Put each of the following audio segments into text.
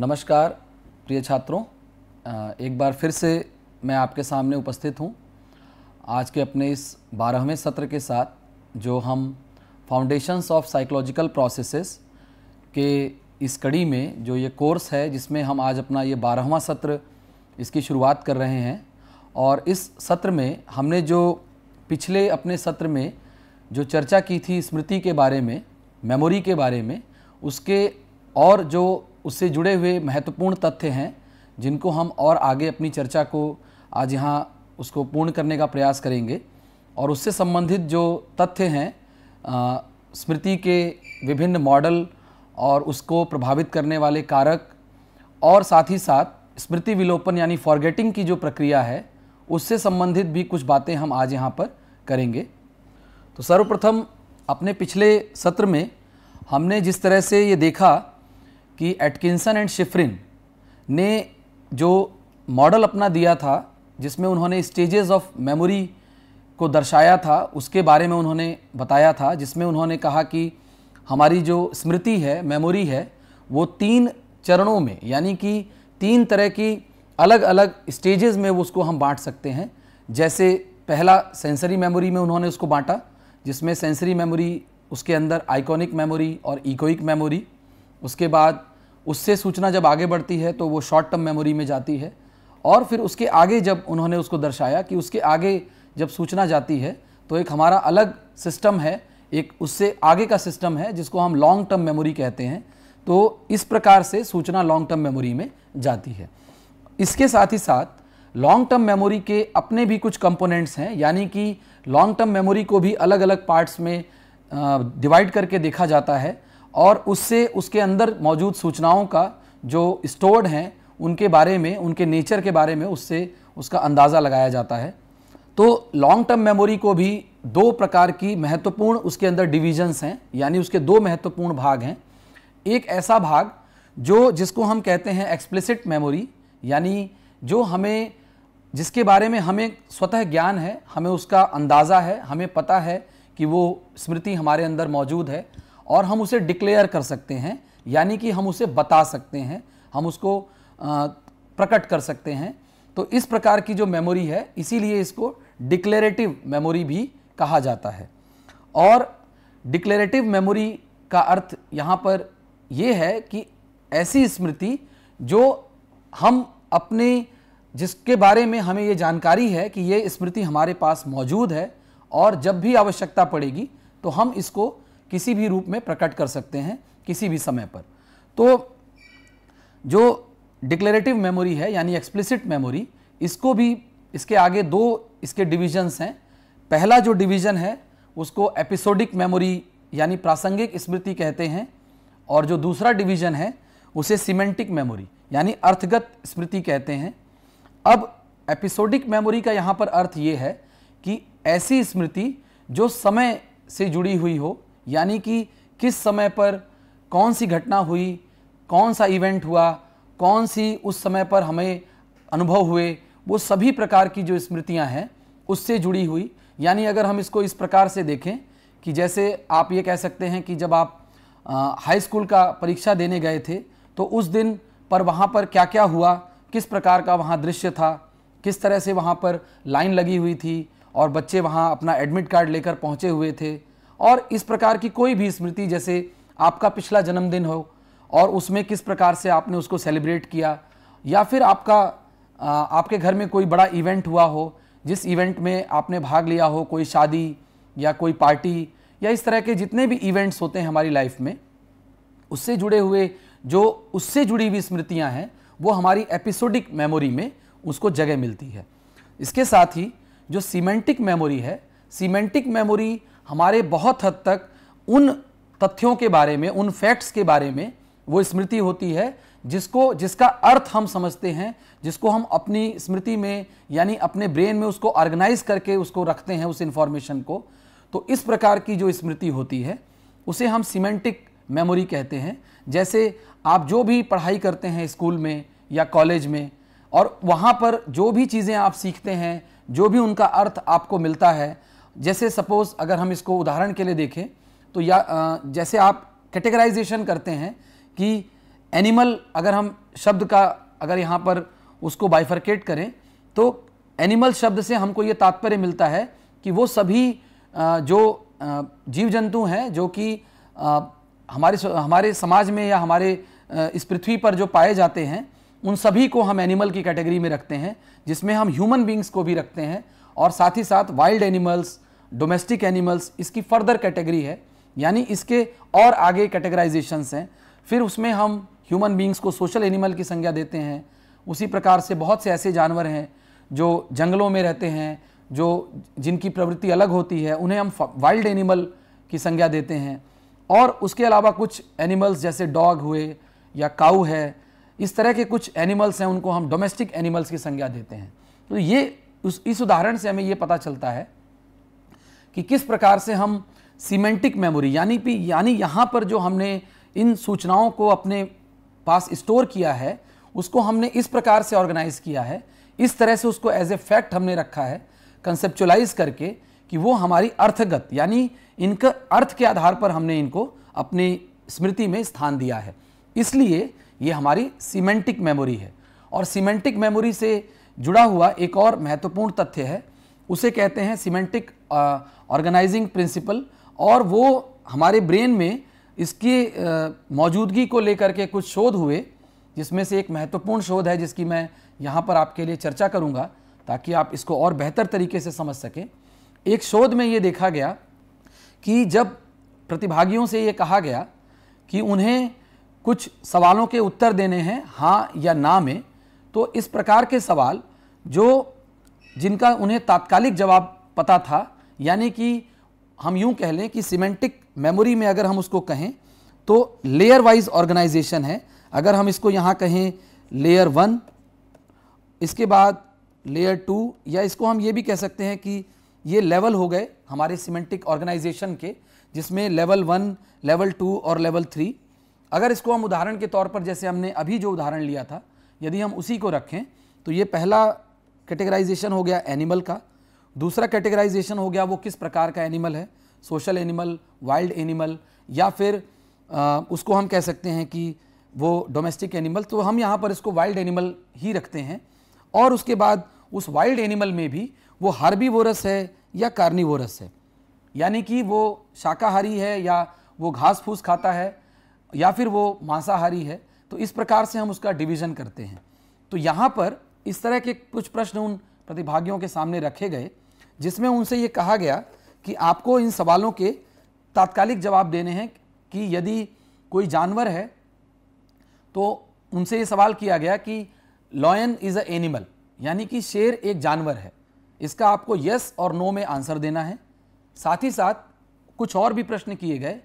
नमस्कार प्रिय छात्रों एक बार फिर से मैं आपके सामने उपस्थित हूँ आज के अपने इस बारहवें सत्र के साथ जो हम फाउंडेशंस ऑफ साइकोलॉजिकल प्रोसेसेस के इस कड़ी में जो ये कोर्स है जिसमें हम आज अपना ये बारहवा सत्र इसकी शुरुआत कर रहे हैं और इस सत्र में हमने जो पिछले अपने सत्र में जो चर्चा की थी स्मृति के बारे में मेमोरी के बारे में उसके और जो उससे जुड़े हुए महत्वपूर्ण तथ्य हैं जिनको हम और आगे अपनी चर्चा को आज यहाँ उसको पूर्ण करने का प्रयास करेंगे और उससे संबंधित जो तथ्य हैं स्मृति के विभिन्न मॉडल और उसको प्रभावित करने वाले कारक और साथ ही साथ स्मृति विलोपन यानी फॉरगेटिंग की जो प्रक्रिया है उससे संबंधित भी कुछ बातें हम आज यहाँ पर करेंगे तो सर्वप्रथम अपने पिछले सत्र में हमने जिस तरह से ये देखा कि एटकिंसन एंड शिफरिन ने जो मॉडल अपना दिया था जिसमें उन्होंने स्टेजेस ऑफ मेमोरी को दर्शाया था उसके बारे में उन्होंने बताया था जिसमें उन्होंने कहा कि हमारी जो स्मृति है मेमोरी है वो तीन चरणों में यानी कि तीन तरह की अलग अलग स्टेजेस में उसको हम बांट सकते हैं जैसे पहला सेंसरी मेमोरी में उन्होंने उसको बांटा जिसमें सेंसरी मेमोरी उसके अंदर आइकॉनिक मेमोरी और इकोइक मेमोरी उसके बाद उससे सूचना जब आगे बढ़ती है तो वो शॉर्ट टर्म मेमोरी में जाती है और फिर उसके आगे जब उन्होंने उसको दर्शाया कि उसके आगे जब सूचना जाती है तो एक हमारा अलग सिस्टम है एक उससे आगे का सिस्टम है जिसको हम लॉन्ग टर्म मेमोरी कहते हैं तो इस प्रकार से सूचना लॉन्ग टर्म मेमोरी में जाती है इसके साथ ही साथ लॉन्ग टर्म मेमोरी के अपने भी कुछ कंपोनेंट्स हैं यानी कि लॉन्ग टर्म मेमोरी को भी अलग अलग पार्ट्स में डिवाइड करके देखा जाता है और उससे उसके अंदर मौजूद सूचनाओं का जो स्टोर्ड हैं उनके बारे में उनके नेचर के बारे में उससे उसका अंदाज़ा लगाया जाता है तो लॉन्ग टर्म मेमोरी को भी दो प्रकार की महत्वपूर्ण उसके अंदर डिविजन्स हैं यानी उसके दो महत्वपूर्ण भाग हैं एक ऐसा भाग जो जिसको हम कहते हैं एक्सप्लिसिट मेमोरी यानी जो हमें जिसके बारे में हमें स्वतः ज्ञान है हमें उसका अंदाज़ा है हमें पता है कि वो स्मृति हमारे अंदर मौजूद है और हम उसे डिक्लेयर कर सकते हैं यानी कि हम उसे बता सकते हैं हम उसको प्रकट कर सकते हैं तो इस प्रकार की जो मेमोरी है इसीलिए इसको डिक्लेरेटिव मेमोरी भी कहा जाता है और डिक्लेरेटिव मेमोरी का अर्थ यहाँ पर यह है कि ऐसी स्मृति जो हम अपने जिसके बारे में हमें ये जानकारी है कि ये स्मृति हमारे पास मौजूद है और जब भी आवश्यकता पड़ेगी तो हम इसको किसी भी रूप में प्रकट कर सकते हैं किसी भी समय पर तो जो डिक्लेरेटिव मेमोरी है यानी एक्सप्लिसिट मेमोरी इसको भी इसके आगे दो इसके डिविजन्स हैं पहला जो डिवीजन है उसको एपिसोडिक मेमोरी यानी प्रासंगिक स्मृति कहते हैं और जो दूसरा डिवीजन है उसे सीमेंटिक मेमोरी यानी अर्थगत स्मृति कहते हैं अब एपिसोडिक मेमोरी का यहाँ पर अर्थ ये है कि ऐसी स्मृति जो समय से जुड़ी हुई हो यानी कि किस समय पर कौन सी घटना हुई कौन सा इवेंट हुआ कौन सी उस समय पर हमें अनुभव हुए वो सभी प्रकार की जो स्मृतियाँ हैं उससे जुड़ी हुई यानी अगर हम इसको इस प्रकार से देखें कि जैसे आप ये कह सकते हैं कि जब आप हाई स्कूल का परीक्षा देने गए थे तो उस दिन पर वहाँ पर क्या क्या हुआ किस प्रकार का वहाँ दृश्य था किस तरह से वहाँ पर लाइन लगी हुई थी और बच्चे वहाँ अपना एडमिट कार्ड लेकर पहुँचे हुए थे और इस प्रकार की कोई भी स्मृति जैसे आपका पिछला जन्मदिन हो और उसमें किस प्रकार से आपने उसको सेलिब्रेट किया या फिर आपका आपके घर में कोई बड़ा इवेंट हुआ हो जिस इवेंट में आपने भाग लिया हो कोई शादी या कोई पार्टी या इस तरह के जितने भी इवेंट्स होते हैं हमारी लाइफ में उससे जुड़े हुए जो उससे जुड़ी हुई स्मृतियां हैं वो हमारी एपिसोडिक मेमोरी में उसको जगह मिलती है इसके साथ ही जो सीमेंटिक मेमोरी है सीमेंटिक मेमोरी हमारे बहुत हद तक उन तथ्यों के बारे में उन फैक्ट्स के बारे में वो स्मृति होती है जिसको जिसका अर्थ हम समझते हैं जिसको हम अपनी स्मृति में यानी अपने ब्रेन में उसको ऑर्गेनाइज करके उसको रखते हैं उस इन्फॉर्मेशन को तो इस प्रकार की जो स्मृति होती है उसे हम सीमेंटिक मेमोरी कहते हैं जैसे आप जो भी पढ़ाई करते हैं स्कूल में या कॉलेज में और वहाँ पर जो भी चीज़ें आप सीखते हैं जो भी उनका अर्थ आपको मिलता है जैसे सपोज अगर हम इसको उदाहरण के लिए देखें तो या जैसे आप कैटेगराइजेशन करते हैं कि एनिमल अगर हम शब्द का अगर यहाँ पर उसको बाइफर्केट करें तो एनिमल शब्द से हमको ये तात्पर्य मिलता है कि वो सभी जो जीव जंतु हैं जो कि हमारे हमारे समाज में या हमारे इस पृथ्वी पर जो पाए जाते हैं उन सभी को हम एनिमल की कैटेगरी में रखते हैं जिसमें हम ह्यूमन बींग्स को भी रखते हैं और साथ ही साथ वाइल्ड एनिमल्स डोमेस्टिक एनिमल्स इसकी फर्दर कैटेगरी है यानी इसके और आगे कैटेगराइजेशंस हैं फिर उसमें हम ह्यूमन बींग्स को सोशल एनिमल की संज्ञा देते हैं उसी प्रकार से बहुत से ऐसे जानवर हैं जो जंगलों में रहते हैं जो जिनकी प्रवृत्ति अलग होती है उन्हें हम वाइल्ड एनिमल की संज्ञा देते हैं और उसके अलावा कुछ एनिमल्स जैसे डॉग हुए या काऊ है इस तरह के कुछ एनिमल्स हैं उनको हम डोमेस्टिक एनिमल्स की संज्ञा देते हैं तो ये उस इस उदाहरण से हमें यह पता चलता है कि किस प्रकार से हम सीमेंटिक मेमोरी यानी कि यानी यहाँ पर जो हमने इन सूचनाओं को अपने पास स्टोर किया है उसको हमने इस प्रकार से ऑर्गेनाइज किया है इस तरह से उसको एज ए फैक्ट हमने रखा है कंसेप्चुलाइज करके कि वो हमारी अर्थगत यानी इनका अर्थ के आधार पर हमने इनको अपनी स्मृति में स्थान दिया है इसलिए ये हमारी सीमेंटिक मेमोरी है और सीमेंटिक मेमोरी से जुड़ा हुआ एक और महत्वपूर्ण तथ्य है उसे कहते हैं सीमेंटिक ऑर्गेनाइजिंग प्रिंसिपल और वो हमारे ब्रेन में इसकी मौजूदगी को लेकर के कुछ शोध हुए जिसमें से एक महत्वपूर्ण शोध है जिसकी मैं यहाँ पर आपके लिए चर्चा करूँगा ताकि आप इसको और बेहतर तरीके से समझ सकें एक शोध में ये देखा गया कि जब प्रतिभागियों से ये कहा गया कि उन्हें कुछ सवालों के उत्तर देने हैं हाँ या ना में तो इस प्रकार के सवाल जो जिनका उन्हें तात्कालिक जवाब पता था यानी कि हम यूं कह लें कि सीमेंटिक मेमोरी में अगर हम उसको कहें तो लेयर वाइज ऑर्गेनाइजेशन है अगर हम इसको यहाँ कहें लेयर वन इसके बाद लेयर टू या इसको हम ये भी कह सकते हैं कि ये लेवल हो गए हमारे सीमेंटिक ऑर्गेनाइजेशन के जिसमें लेवल वन लेवल टू और लेवल थ्री अगर इसको हम उदाहरण के तौर पर जैसे हमने अभी जो उदाहरण लिया था यदि हम उसी को रखें तो ये पहला कैटेगराइजेशन हो गया एनिमल का दूसरा कैटेगराइजेशन हो गया वो किस प्रकार का एनिमल है सोशल एनिमल वाइल्ड एनिमल या फिर आ, उसको हम कह सकते हैं कि वो डोमेस्टिक एनिमल तो हम यहाँ पर इसको वाइल्ड एनिमल ही रखते हैं और उसके बाद उस वाइल्ड एनिमल में भी वो हार्बी है या कार्निवोरस है यानी कि वो शाकाहारी है या वो घास फूस खाता है या फिर वो मांसाहारी है तो इस प्रकार से हम उसका डिवीज़न करते हैं तो यहाँ पर इस तरह के कुछ प्रश्न उन प्रतिभागियों के सामने रखे गए जिसमें उनसे ये कहा गया कि आपको इन सवालों के तात्कालिक जवाब देने हैं कि यदि कोई जानवर है तो उनसे ये सवाल किया गया कि लॉयन इज़ अ एनिमल यानी कि शेर एक जानवर है इसका आपको यस और नो में आंसर देना है साथ ही साथ कुछ और भी प्रश्न किए गए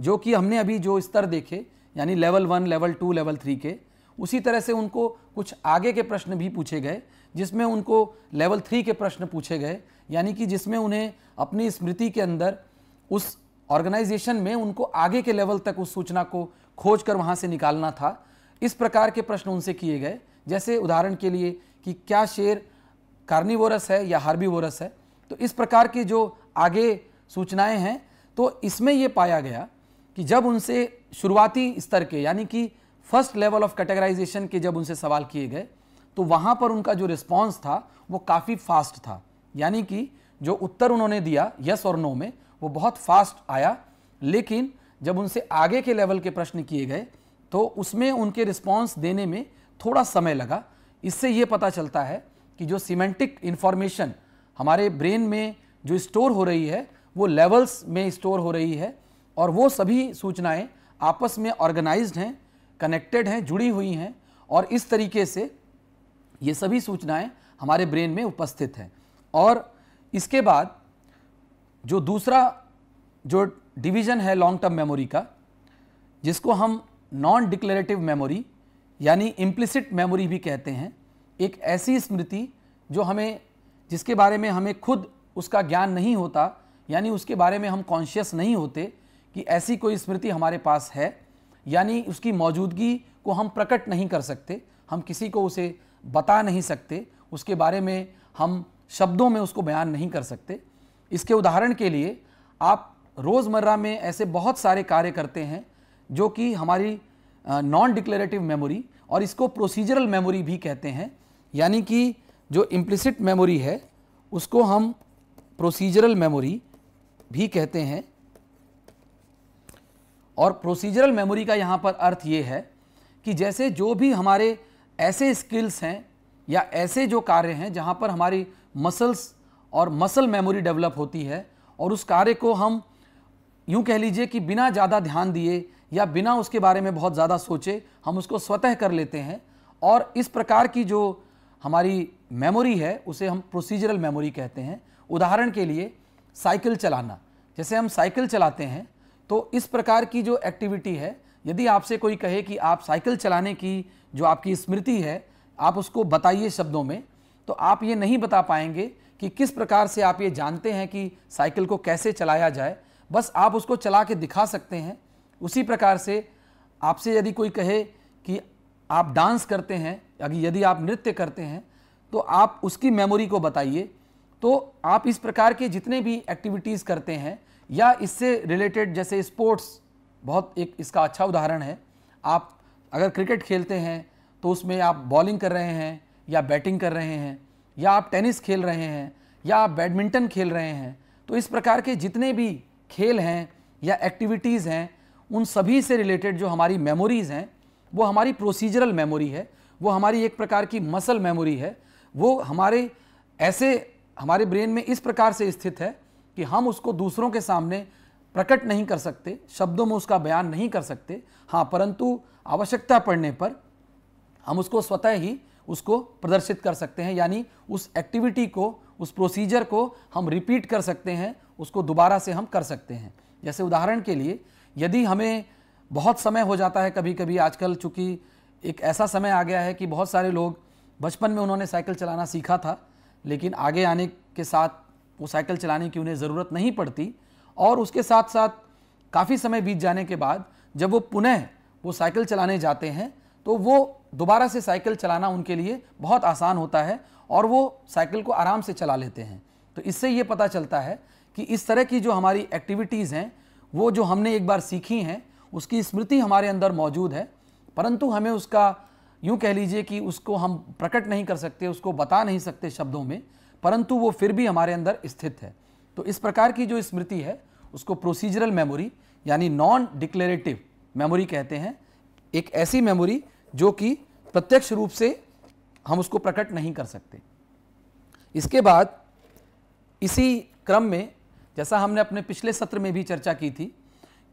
जो कि हमने अभी जो स्तर देखे यानी level one level two level three के उसी तरह से उनको कुछ आगे के प्रश्न भी पूछे गए जिसमें उनको लेवल थ्री के प्रश्न पूछे गए यानी कि जिसमें उन्हें अपनी स्मृति के अंदर उस ऑर्गेनाइजेशन में उनको आगे के लेवल तक उस सूचना को खोज कर वहाँ से निकालना था इस प्रकार के प्रश्न उनसे किए गए जैसे उदाहरण के लिए कि क्या शेर कार्निवोरस है या हार्बीवोरस है तो इस प्रकार के जो आगे सूचनाएं हैं तो इसमें ये पाया गया कि जब उनसे शुरुआती स्तर के यानी कि फर्स्ट लेवल ऑफ कैटेगराइजेशन के जब उनसे सवाल किए गए तो वहाँ पर उनका जो रिस्पॉन्स था वो काफ़ी फास्ट था यानी कि जो उत्तर उन्होंने दिया यस और नो में वो बहुत फास्ट आया लेकिन जब उनसे आगे के लेवल के प्रश्न किए गए तो उसमें उनके रिस्पॉन्स देने में थोड़ा समय लगा इससे ये पता चलता है कि जो सीमेंटिक इन्फॉर्मेशन हमारे ब्रेन में जो स्टोर हो रही है वो लेवल्स में स्टोर हो रही है और वो सभी सूचनाएं आपस में ऑर्गेनाइज्ड हैं कनेक्टेड हैं जुड़ी हुई हैं और इस तरीके से ये सभी सूचनाएं हमारे ब्रेन में उपस्थित हैं और इसके बाद जो दूसरा जो डिवीज़न है लॉन्ग टर्म मेमोरी का जिसको हम नॉन डिक्लेरेटिव मेमोरी यानी इम्प्लिसिट मेमोरी भी कहते हैं एक ऐसी स्मृति जो हमें जिसके बारे में हमें खुद उसका ज्ञान नहीं होता यानी उसके बारे में हम कॉन्शियस नहीं होते कि ऐसी कोई स्मृति हमारे पास है यानी उसकी मौजूदगी को हम प्रकट नहीं कर सकते हम किसी को उसे बता नहीं सकते उसके बारे में हम शब्दों में उसको बयान नहीं कर सकते इसके उदाहरण के लिए आप रोज़मर्रा में ऐसे बहुत सारे कार्य करते हैं जो कि हमारी नॉन डिक्लेरेटिव मेमोरी और इसको प्रोसीजरल मेमोरी भी कहते हैं यानी कि जो इम्प्लिसिट मेमोरी है उसको हम प्रोसीजरल मेमोरी भी कहते हैं और प्रोसीजरल मेमोरी का यहाँ पर अर्थ ये है कि जैसे जो भी हमारे ऐसे स्किल्स हैं या ऐसे जो कार्य हैं जहाँ पर हमारी मसल्स और मसल मेमोरी डेवलप होती है और उस कार्य को हम यूँ कह लीजिए कि बिना ज़्यादा ध्यान दिए या बिना उसके बारे में बहुत ज़्यादा सोचे हम उसको स्वतः कर लेते हैं और इस प्रकार की जो हमारी मेमोरी है उसे हम प्रोसीजरल मेमोरी कहते हैं उदाहरण के लिए साइकिल चलाना जैसे हम साइकिल चलाते हैं तो इस प्रकार की जो एक्टिविटी है यदि आपसे कोई कहे कि आप साइकिल चलाने की जो आपकी स्मृति है आप उसको बताइए शब्दों में तो आप ये नहीं बता पाएंगे कि किस प्रकार से आप ये जानते हैं कि साइकिल को कैसे चलाया जाए बस आप उसको चला के दिखा सकते हैं उसी प्रकार से आपसे यदि कोई कहे कि आप डांस करते हैं यदि आप नृत्य करते हैं तो आप उसकी मेमोरी को बताइए तो आप इस प्रकार के जितने भी एक्टिविटीज़ करते हैं या इससे रिलेटेड जैसे स्पोर्ट्स बहुत एक इसका अच्छा उदाहरण है आप अगर क्रिकेट खेलते हैं तो उसमें आप बॉलिंग कर रहे हैं या बैटिंग कर रहे हैं या आप टेनिस खेल रहे हैं या आप बैडमिंटन खेल रहे हैं तो इस प्रकार के जितने भी खेल हैं या एक्टिविटीज़ हैं उन सभी से रिलेटेड जो हमारी मेमोरीज़ हैं वो हमारी प्रोसीजरल मेमोरी है वो हमारी एक प्रकार की मसल मेमोरी है वो हमारे ऐसे हमारे ब्रेन में इस प्रकार से स्थित है कि हम उसको दूसरों के सामने प्रकट नहीं कर सकते शब्दों में उसका बयान नहीं कर सकते हाँ परंतु आवश्यकता पड़ने पर हम उसको स्वतः ही उसको प्रदर्शित कर सकते हैं यानी उस एक्टिविटी को उस प्रोसीजर को हम रिपीट कर सकते हैं उसको दोबारा से हम कर सकते हैं जैसे उदाहरण के लिए यदि हमें बहुत समय हो जाता है कभी कभी आजकल चूँकि एक ऐसा समय आ गया है कि बहुत सारे लोग बचपन में उन्होंने साइकिल चलाना सीखा था लेकिन आगे आने के साथ वो साइकिल चलाने की उन्हें ज़रूरत नहीं पड़ती और उसके साथ साथ काफ़ी समय बीत जाने के बाद जब वो पुनः वो साइकिल चलाने जाते हैं तो वो दोबारा से साइकिल चलाना उनके लिए बहुत आसान होता है और वो साइकिल को आराम से चला लेते हैं तो इससे ये पता चलता है कि इस तरह की जो हमारी एक्टिविटीज़ हैं वो जो हमने एक बार सीखी हैं उसकी स्मृति हमारे अंदर मौजूद है परंतु हमें उसका यूँ कह लीजिए कि उसको हम प्रकट नहीं कर सकते उसको बता नहीं सकते शब्दों में परंतु वो फिर भी हमारे अंदर स्थित है तो इस प्रकार की जो स्मृति है उसको प्रोसीजरल मेमोरी यानी नॉन डिक्लेरेटिव मेमोरी कहते हैं एक ऐसी मेमोरी जो कि प्रत्यक्ष रूप से हम उसको प्रकट नहीं कर सकते इसके बाद इसी क्रम में जैसा हमने अपने पिछले सत्र में भी चर्चा की थी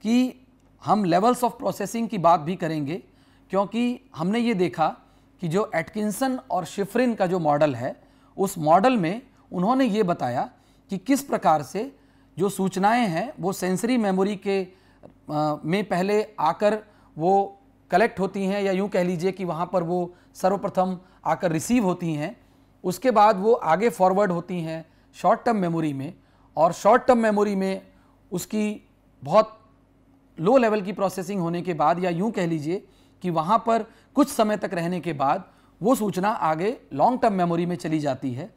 कि हम लेवल्स ऑफ प्रोसेसिंग की बात भी करेंगे क्योंकि हमने ये देखा कि जो एटकिंसन और शिफरिन का जो मॉडल है उस मॉडल में उन्होंने ये बताया कि किस प्रकार से जो सूचनाएं हैं वो सेंसरी मेमोरी के आ, में पहले आकर वो कलेक्ट होती हैं या यूं कह लीजिए कि वहाँ पर वो सर्वप्रथम आकर रिसीव होती हैं उसके बाद वो आगे फॉरवर्ड होती हैं शॉर्ट टर्म मेमोरी में और शॉर्ट टर्म मेमोरी में उसकी बहुत लो लेवल की प्रोसेसिंग होने के बाद या यूं कह लीजिए कि वहाँ पर कुछ समय तक रहने के बाद वो सूचना आगे लॉन्ग टर्म मेमोरी में चली जाती है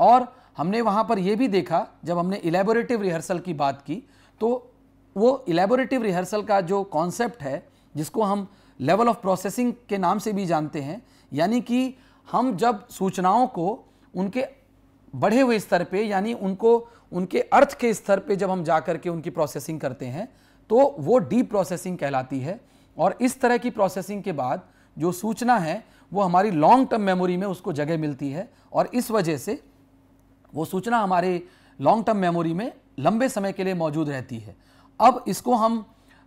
और हमने वहाँ पर यह भी देखा जब हमने इलेबोरेटिव रिहर्सल की बात की तो वो इलेबोरेटिव रिहर्सल का जो कॉन्सेप्ट है जिसको हम लेवल ऑफ प्रोसेसिंग के नाम से भी जानते हैं यानी कि हम जब सूचनाओं को उनके बढ़े हुए स्तर पे यानी उनको उनके अर्थ के स्तर पे जब हम जा कर के उनकी प्रोसेसिंग करते हैं तो वो डीप प्रोसेसिंग कहलाती है और इस तरह की प्रोसेसिंग के बाद जो सूचना है वो हमारी लॉन्ग टर्म मेमोरी में उसको जगह मिलती है और इस वजह से वो सूचना हमारे लॉन्ग टर्म मेमोरी में लंबे समय के लिए मौजूद रहती है अब इसको हम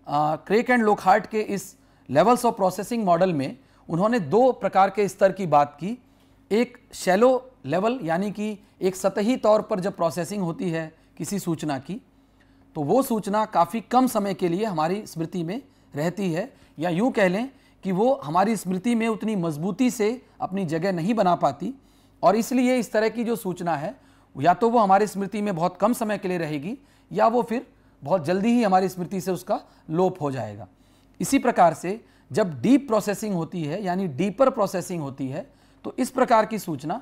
क्रेक एंड लोकहार्ट के इस लेवल्स ऑफ प्रोसेसिंग मॉडल में उन्होंने दो प्रकार के स्तर की बात की एक शैलो लेवल यानी कि एक सतही तौर पर जब प्रोसेसिंग होती है किसी सूचना की तो वो सूचना काफ़ी कम समय के लिए हमारी स्मृति में रहती है या यूँ कह लें कि वो हमारी स्मृति में उतनी मजबूती से अपनी जगह नहीं बना पाती और इसलिए इस तरह की जो सूचना है या तो वो हमारी स्मृति में बहुत कम समय के लिए रहेगी या वो फिर बहुत जल्दी ही हमारी स्मृति से उसका लोप हो जाएगा इसी प्रकार से जब डीप प्रोसेसिंग होती है यानी डीपर प्रोसेसिंग होती है तो इस प्रकार की सूचना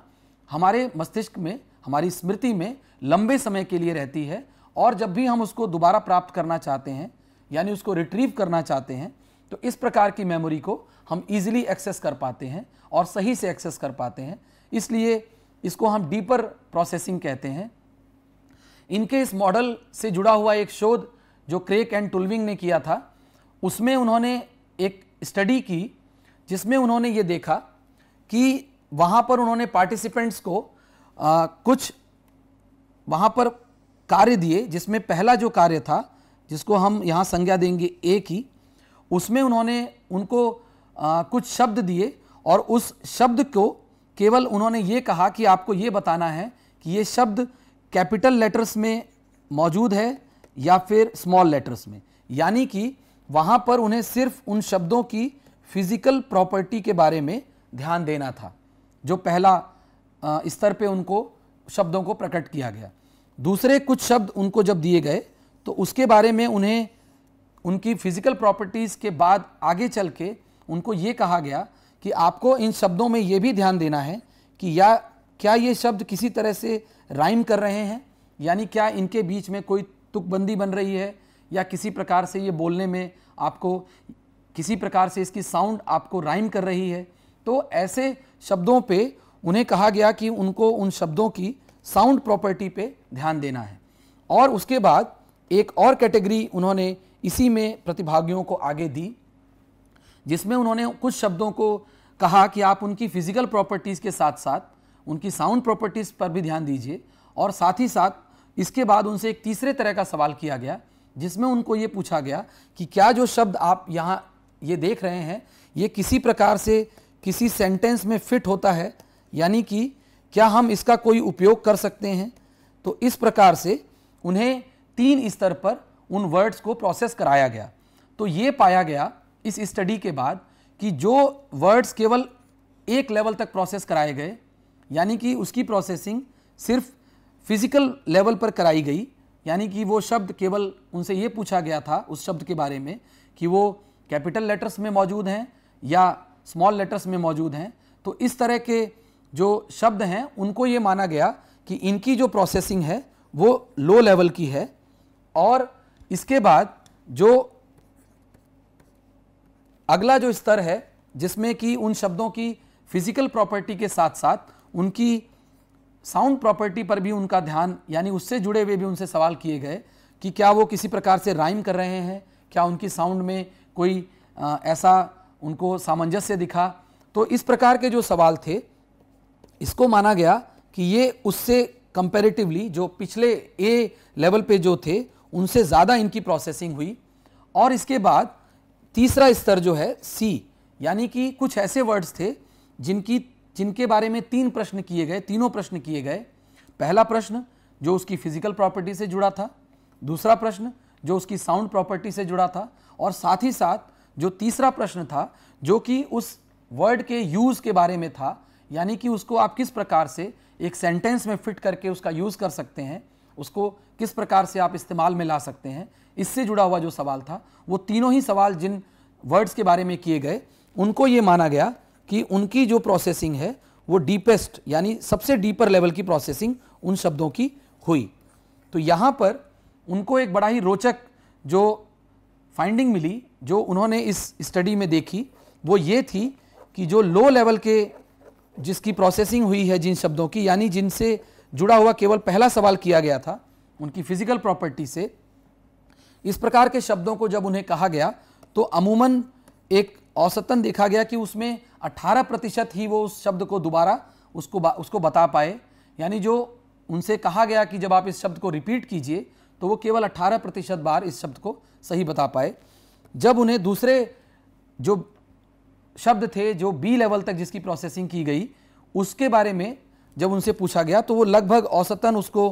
हमारे मस्तिष्क में हमारी स्मृति में लंबे समय के लिए रहती है और जब भी हम उसको दोबारा प्राप्त करना चाहते हैं यानी उसको रिट्रीव करना चाहते हैं तो इस प्रकार की मेमोरी को हम इजीली एक्सेस कर पाते हैं और सही से एक्सेस कर पाते हैं इसलिए इसको हम डीपर प्रोसेसिंग कहते हैं इनके इस मॉडल से जुड़ा हुआ एक शोध जो क्रेक एंड टुलविंग ने किया था उसमें उन्होंने एक स्टडी की जिसमें उन्होंने ये देखा कि वहाँ पर उन्होंने पार्टिसिपेंट्स को आ, कुछ वहाँ पर कार्य दिए जिसमें पहला जो कार्य था जिसको हम यहाँ संज्ञा देंगे ए की उसमें उन्होंने उनको आ, कुछ शब्द दिए और उस शब्द को केवल उन्होंने ये कहा कि आपको ये बताना है कि ये शब्द कैपिटल लेटर्स में मौजूद है या फिर स्मॉल लेटर्स में यानी कि वहाँ पर उन्हें सिर्फ उन शब्दों की फिज़िकल प्रॉपर्टी के बारे में ध्यान देना था जो पहला स्तर पे उनको शब्दों को प्रकट किया गया दूसरे कुछ शब्द उनको जब दिए गए तो उसके बारे में उन्हें उनकी फिजिकल प्रॉपर्टीज़ के बाद आगे चल के उनको ये कहा गया कि आपको इन शब्दों में ये भी ध्यान देना है कि या क्या ये शब्द किसी तरह से राइम कर रहे हैं यानी क्या इनके बीच में कोई तुकबंदी बन रही है या किसी प्रकार से ये बोलने में आपको किसी प्रकार से इसकी साउंड आपको राइम कर रही है तो ऐसे शब्दों पे उन्हें कहा गया कि उनको उन शब्दों की साउंड प्रॉपर्टी पे ध्यान देना है और उसके बाद एक और कैटेगरी उन्होंने इसी में प्रतिभागियों को आगे दी जिसमें उन्होंने कुछ शब्दों को कहा कि आप उनकी फिजिकल प्रॉपर्टीज़ के साथ साथ उनकी साउंड प्रॉपर्टीज़ पर भी ध्यान दीजिए और साथ ही साथ इसके बाद उनसे एक तीसरे तरह का सवाल किया गया जिसमें उनको ये पूछा गया कि क्या जो शब्द आप यहाँ ये देख रहे हैं ये किसी प्रकार से किसी सेंटेंस में फिट होता है यानी कि क्या हम इसका कोई उपयोग कर सकते हैं तो इस प्रकार से उन्हें तीन स्तर पर उन वर्ड्स को प्रोसेस कराया गया तो ये पाया गया इस स्टडी के बाद कि जो वर्ड्स केवल एक लेवल तक प्रोसेस कराए गए यानी कि उसकी प्रोसेसिंग सिर्फ फिजिकल लेवल पर कराई गई यानी कि वो शब्द केवल उनसे ये पूछा गया था उस शब्द के बारे में कि वो कैपिटल लेटर्स में मौजूद हैं या स्मॉल लेटर्स में मौजूद हैं तो इस तरह के जो शब्द हैं उनको ये माना गया कि इनकी जो प्रोसेसिंग है वो लो लेवल की है और इसके बाद जो अगला जो स्तर है जिसमें कि उन शब्दों की फिजिकल प्रॉपर्टी के साथ साथ उनकी साउंड प्रॉपर्टी पर भी उनका ध्यान यानी उससे जुड़े हुए भी उनसे सवाल किए गए कि क्या वो किसी प्रकार से राइम कर रहे हैं क्या उनकी साउंड में कोई आ, ऐसा उनको सामंजस्य दिखा तो इस प्रकार के जो सवाल थे इसको माना गया कि ये उससे कंपेरेटिवली जो पिछले ए लेवल पे जो थे उनसे ज़्यादा इनकी प्रोसेसिंग हुई और इसके बाद तीसरा स्तर जो है सी यानी कि कुछ ऐसे वर्ड्स थे जिनकी जिनके बारे में तीन प्रश्न किए गए तीनों प्रश्न किए गए पहला प्रश्न जो उसकी फिजिकल प्रॉपर्टी से जुड़ा था दूसरा प्रश्न जो उसकी साउंड प्रॉपर्टी से जुड़ा था और साथ ही साथ जो तीसरा प्रश्न था जो कि उस वर्ड के यूज़ के बारे में था यानी कि उसको आप किस प्रकार से एक सेंटेंस में फिट करके उसका यूज़ कर सकते हैं उसको किस प्रकार से आप इस्तेमाल में ला सकते हैं इससे जुड़ा हुआ जो सवाल था वो तीनों ही सवाल जिन वर्ड्स के बारे में किए गए उनको ये माना गया कि उनकी जो प्रोसेसिंग है वो डीपेस्ट यानी सबसे डीपर लेवल की प्रोसेसिंग उन शब्दों की हुई तो यहाँ पर उनको एक बड़ा ही रोचक जो फाइंडिंग मिली जो उन्होंने इस स्टडी में देखी वो ये थी कि जो लो लेवल के जिसकी प्रोसेसिंग हुई है जिन शब्दों की यानी जिनसे जुड़ा हुआ केवल पहला सवाल किया गया था उनकी फिजिकल प्रॉपर्टी से इस प्रकार के शब्दों को जब उन्हें कहा गया तो अमूमन एक औसतन देखा गया कि उसमें 18 प्रतिशत ही वो उस शब्द को दोबारा उसको उसको बता पाए यानी जो उनसे कहा गया कि जब आप इस शब्द को रिपीट कीजिए तो वो केवल 18 प्रतिशत बार इस शब्द को सही बता पाए जब उन्हें दूसरे जो शब्द थे जो बी लेवल तक जिसकी प्रोसेसिंग की गई उसके बारे में जब उनसे पूछा गया तो वो लगभग औसतन उसको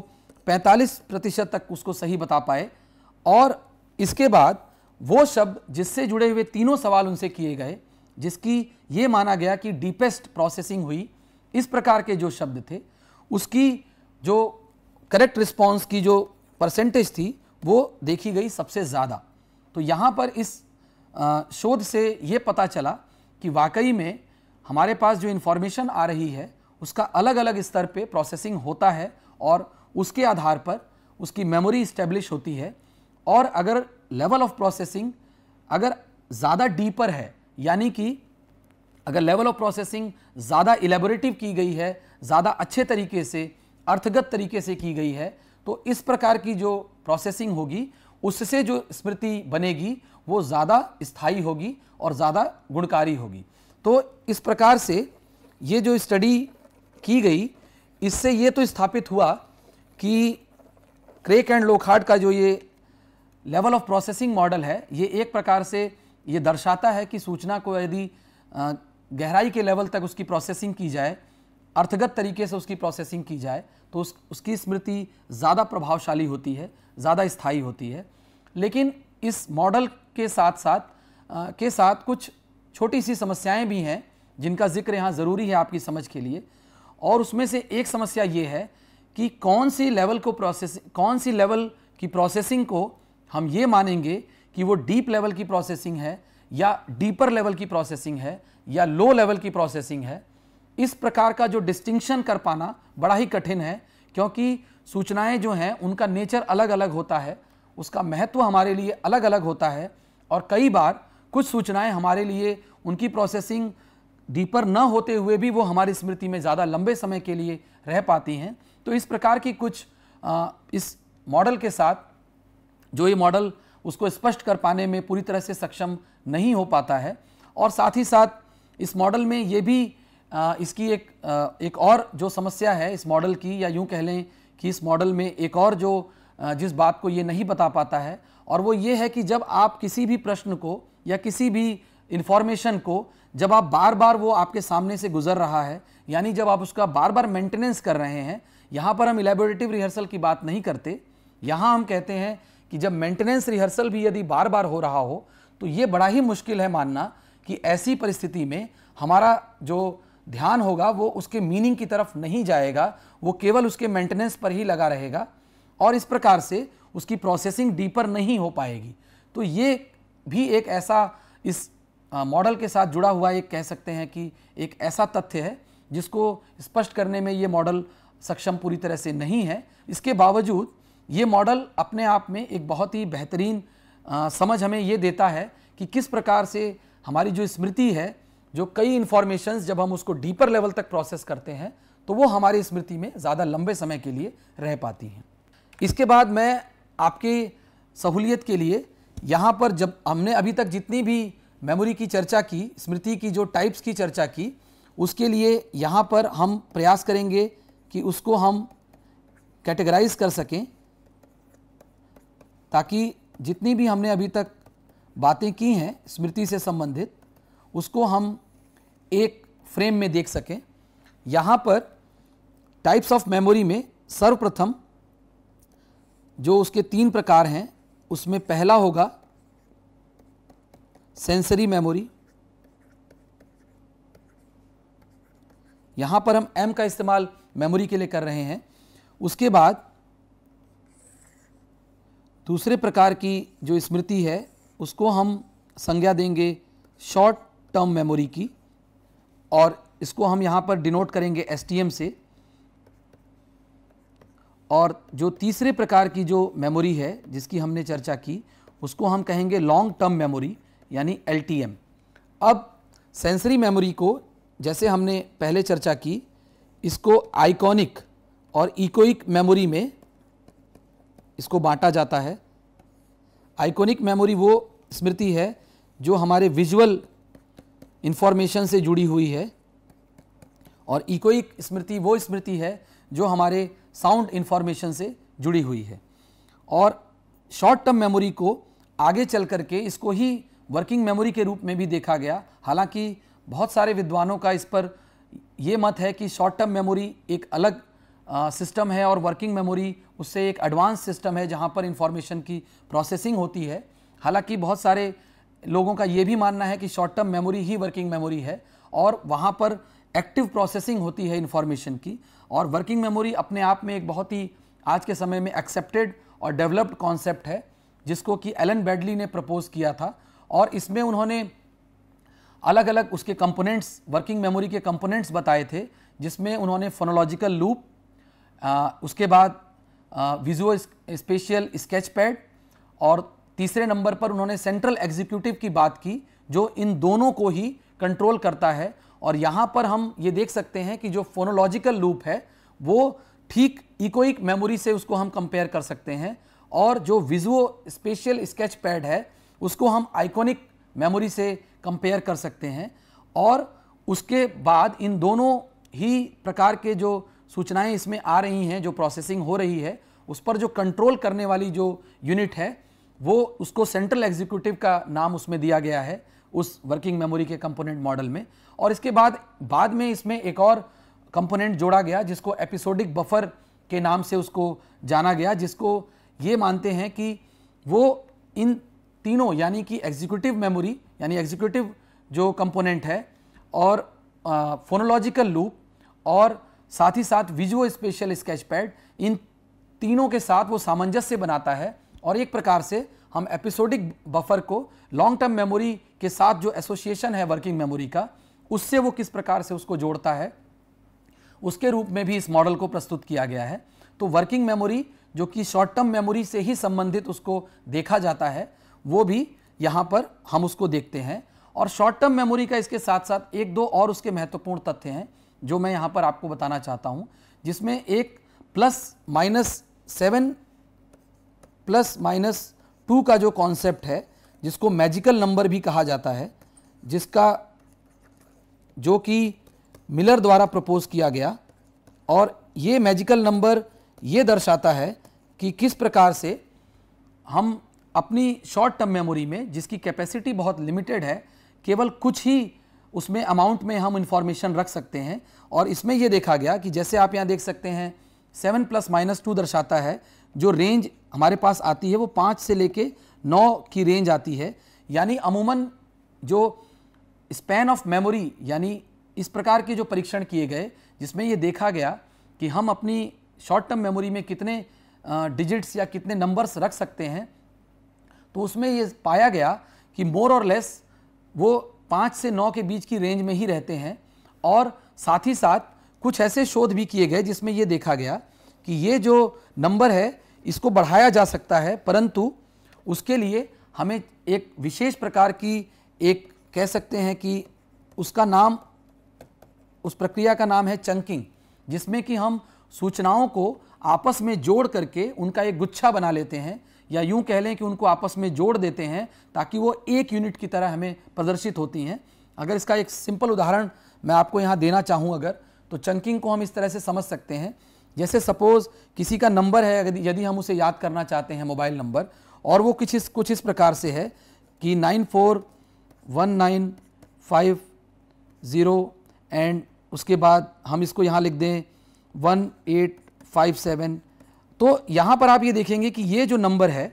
45 प्रतिशत तक उसको सही बता पाए और इसके बाद वो शब्द जिससे जुड़े हुए तीनों सवाल उनसे किए गए जिसकी ये माना गया कि डीपेस्ट प्रोसेसिंग हुई इस प्रकार के जो शब्द थे उसकी जो करेक्ट रिस्पॉन्स की जो परसेंटेज थी वो देखी गई सबसे ज़्यादा तो यहाँ पर इस शोध से ये पता चला कि वाकई में हमारे पास जो इन्फॉर्मेशन आ रही है उसका अलग अलग स्तर पे प्रोसेसिंग होता है और उसके आधार पर उसकी मेमोरी इस्टेब्लिश होती है और अगर लेवल ऑफ प्रोसेसिंग अगर ज़्यादा डीपर है यानी कि अगर लेवल ऑफ प्रोसेसिंग ज़्यादा इलेबोरेटिव की गई है ज़्यादा अच्छे तरीके से अर्थगत तरीके से की गई है तो इस प्रकार की जो प्रोसेसिंग होगी उससे जो स्मृति बनेगी वो ज़्यादा स्थायी होगी और ज़्यादा गुणकारी होगी तो इस प्रकार से ये जो स्टडी की गई इससे ये तो स्थापित हुआ कि क्रेक एंड लोखार्ड का जो ये लेवल ऑफ प्रोसेसिंग मॉडल है ये एक प्रकार से ये दर्शाता है कि सूचना को यदि गहराई के लेवल तक उसकी प्रोसेसिंग की जाए अर्थगत तरीके से उसकी प्रोसेसिंग की जाए तो उस उसकी स्मृति ज़्यादा प्रभावशाली होती है ज़्यादा स्थायी होती है लेकिन इस मॉडल के साथ साथ आ, के साथ कुछ छोटी सी समस्याएं भी हैं जिनका जिक्र यहाँ ज़रूरी है आपकी समझ के लिए और उसमें से एक समस्या ये है कि कौन सी लेवल को प्रोसेस कौन सी लेवल की प्रोसेसिंग को हम ये मानेंगे कि वो डीप लेवल की प्रोसेसिंग है या डीपर लेवल की प्रोसेसिंग है या लो लेवल की प्रोसेसिंग है इस प्रकार का जो डिस्टिंक्शन कर पाना बड़ा ही कठिन है क्योंकि सूचनाएं जो हैं उनका नेचर अलग अलग होता है उसका महत्व हमारे लिए अलग अलग होता है और कई बार कुछ सूचनाएं हमारे लिए उनकी प्रोसेसिंग डीपर न होते हुए भी वो हमारी स्मृति में ज़्यादा लंबे समय के लिए रह पाती हैं तो इस प्रकार की कुछ आ, इस मॉडल के साथ जो ये मॉडल उसको स्पष्ट कर पाने में पूरी तरह से सक्षम नहीं हो पाता है और साथ ही साथ इस मॉडल में ये भी आ, इसकी एक आ, एक और जो समस्या है इस मॉडल की या यूँ कह लें कि इस मॉडल में एक और जो जिस बात को ये नहीं बता पाता है और वो ये है कि जब आप किसी भी प्रश्न को या किसी भी इन्फॉर्मेशन को जब आप बार बार वो आपके सामने से गुजर रहा है यानी जब आप उसका बार बार मेंटेनेंस कर रहे हैं यहाँ पर हम इलेबोरेटिव रिहर्सल की बात नहीं करते यहाँ हम कहते हैं कि जब मेंटेनेंस रिहर्सल भी यदि बार बार हो रहा हो तो ये बड़ा ही मुश्किल है मानना कि ऐसी परिस्थिति में हमारा जो ध्यान होगा वो उसके मीनिंग की तरफ नहीं जाएगा वो केवल उसके मेंटेनेंस पर ही लगा रहेगा और इस प्रकार से उसकी प्रोसेसिंग डीपर नहीं हो पाएगी तो ये भी एक ऐसा इस मॉडल के साथ जुड़ा हुआ एक कह सकते हैं कि एक ऐसा तथ्य है जिसको स्पष्ट करने में ये मॉडल सक्षम पूरी तरह से नहीं है इसके बावजूद ये मॉडल अपने आप में एक बहुत ही बेहतरीन समझ हमें ये देता है कि किस प्रकार से हमारी जो स्मृति है जो कई इन्फॉर्मेशंस जब हम उसको डीपर लेवल तक प्रोसेस करते हैं तो वो हमारी स्मृति में ज़्यादा लंबे समय के लिए रह पाती हैं इसके बाद मैं आपकी सहूलियत के लिए यहाँ पर जब हमने अभी तक जितनी भी मेमोरी की चर्चा की स्मृति की जो टाइप्स की चर्चा की उसके लिए यहाँ पर हम प्रयास करेंगे कि उसको हम कैटेगराइज कर सकें ताकि जितनी भी हमने अभी तक बातें की हैं स्मृति से संबंधित उसको हम एक फ्रेम में देख सकें यहाँ पर टाइप्स ऑफ मेमोरी में सर्वप्रथम जो उसके तीन प्रकार हैं उसमें पहला होगा सेंसरी मेमोरी यहां पर हम एम का इस्तेमाल मेमोरी के लिए कर रहे हैं उसके बाद दूसरे प्रकार की जो स्मृति है उसको हम संज्ञा देंगे शॉर्ट टर्म मेमोरी की और इसको हम यहाँ पर डिनोट करेंगे एस से और जो तीसरे प्रकार की जो मेमोरी है जिसकी हमने चर्चा की उसको हम कहेंगे लॉन्ग टर्म मेमोरी यानी एल अब सेंसरी मेमोरी को जैसे हमने पहले चर्चा की इसको आइकॉनिक और इकोइक मेमोरी में इसको बांटा जाता है आइकॉनिक मेमोरी वो स्मृति है जो हमारे विजुअल इन्फॉर्मेशन से जुड़ी हुई है और इकोइक स्मृति वो स्मृति है जो हमारे साउंड इन्फॉर्मेशन से जुड़ी हुई है और शॉर्ट टर्म मेमोरी को आगे चल करके इसको ही वर्किंग मेमोरी के रूप में भी देखा गया हालांकि बहुत सारे विद्वानों का इस पर यह मत है कि शॉर्ट टर्म मेमोरी एक अलग सिस्टम है और वर्किंग मेमोरी उससे एक एडवांस सिस्टम है जहाँ पर इंफॉर्मेशन की प्रोसेसिंग होती है हालांकि बहुत सारे लोगों का ये भी मानना है कि शॉर्ट टर्म मेमोरी ही वर्किंग मेमोरी है और वहाँ पर एक्टिव प्रोसेसिंग होती है इन्फॉर्मेशन की और वर्किंग मेमोरी अपने आप में एक बहुत ही आज के समय में एक्सेप्टेड और डेवलप्ड कॉन्सेप्ट है जिसको कि एलन बेडली ने प्रपोज किया था और इसमें उन्होंने अलग अलग उसके कंपोनेंट्स वर्किंग मेमोरी के कंपोनेंट्स बताए थे जिसमें उन्होंने फोनोलॉजिकल लूप उसके बाद विजुअल स्पेशियल स्केच पैड और तीसरे नंबर पर उन्होंने सेंट्रल एग्जीक्यूटिव की बात की जो इन दोनों को ही कंट्रोल करता है और यहाँ पर हम ये देख सकते हैं कि जो फोनोलॉजिकल लूप है वो ठीक इकोइक मेमोरी से उसको हम कंपेयर कर सकते हैं और जो विजुअल स्पेशियल स्केच पैड है उसको हम आइकॉनिक मेमोरी से कंपेयर कर सकते हैं और उसके बाद इन दोनों ही प्रकार के जो सूचनाएं इसमें आ रही हैं जो प्रोसेसिंग हो रही है उस पर जो कंट्रोल करने वाली जो यूनिट है वो उसको सेंट्रल एग्जीक्यूटिव का नाम उसमें दिया गया है उस वर्किंग मेमोरी के कंपोनेंट मॉडल में और इसके बाद बाद में इसमें एक और कंपोनेंट जोड़ा गया जिसको एपिसोडिक बफर के नाम से उसको जाना गया जिसको ये मानते हैं कि वो इन तीनों यानी कि एग्जीक्यूटिव मेमोरी यानी एग्जीक्यूटिव जो कंपोनेंट है और फोनोलॉजिकल लूप और साथ ही साथ विजुअल स्पेशल स्केच पैड इन तीनों के साथ वो सामंजस्य बनाता है और एक प्रकार से हम एपिसोडिक बफर को लॉन्ग टर्म मेमोरी के साथ जो एसोसिएशन है वर्किंग मेमोरी का उससे वो किस प्रकार से उसको जोड़ता है उसके रूप में भी इस मॉडल को प्रस्तुत किया गया है तो वर्किंग मेमोरी जो कि शॉर्ट टर्म मेमोरी से ही संबंधित उसको देखा जाता है वो भी यहाँ पर हम उसको देखते हैं और शॉर्ट टर्म मेमोरी का इसके साथ साथ एक दो और उसके महत्वपूर्ण तथ्य हैं जो मैं यहाँ पर आपको बताना चाहता हूँ जिसमें एक plus minus seven plus minus two का जो कॉन्सेप्ट है जिसको मैजिकल नंबर भी कहा जाता है जिसका जो कि मिलर द्वारा प्रपोज किया गया और ये मैजिकल नंबर ये दर्शाता है कि किस प्रकार से हम अपनी शॉर्ट टर्म मेमोरी में जिसकी कैपेसिटी बहुत लिमिटेड है केवल कुछ ही उसमें अमाउंट में हम इंफॉर्मेशन रख सकते हैं और इसमें यह देखा गया कि जैसे आप यहाँ देख सकते हैं सेवन प्लस माइनस टू दर्शाता है जो रेंज हमारे पास आती है वो पाँच से लेके नौ की रेंज आती है यानी अमूमन जो स्पैन ऑफ मेमोरी यानी इस प्रकार के जो परीक्षण किए गए जिसमें ये देखा गया कि हम अपनी शॉर्ट टर्म मेमोरी में कितने डिजिट्स या कितने नंबर्स रख सकते हैं तो उसमें ये पाया गया कि मोर और लेस वो पाँच से नौ के बीच की रेंज में ही रहते हैं और साथ ही साथ कुछ ऐसे शोध भी किए गए जिसमें ये देखा गया कि ये जो नंबर है इसको बढ़ाया जा सकता है परंतु उसके लिए हमें एक विशेष प्रकार की एक कह सकते हैं कि उसका नाम उस प्रक्रिया का नाम है चंकिंग जिसमें कि हम सूचनाओं को आपस में जोड़ करके उनका एक गुच्छा बना लेते हैं या यूं कह लें कि उनको आपस में जोड़ देते हैं ताकि वो एक यूनिट की तरह हमें प्रदर्शित होती हैं अगर इसका एक सिंपल उदाहरण मैं आपको यहाँ देना चाहूँ अगर तो चंकिंग को हम इस तरह से समझ सकते हैं जैसे सपोज़ किसी का नंबर है यदि हम उसे याद करना चाहते हैं मोबाइल नंबर और वो कुछ इस कुछ इस प्रकार से है कि nine four one nine five zero and उसके बाद हम इसको यहाँ लिख दें वन एट फाइव सेवन तो यहाँ पर आप ये देखेंगे कि ये जो नंबर है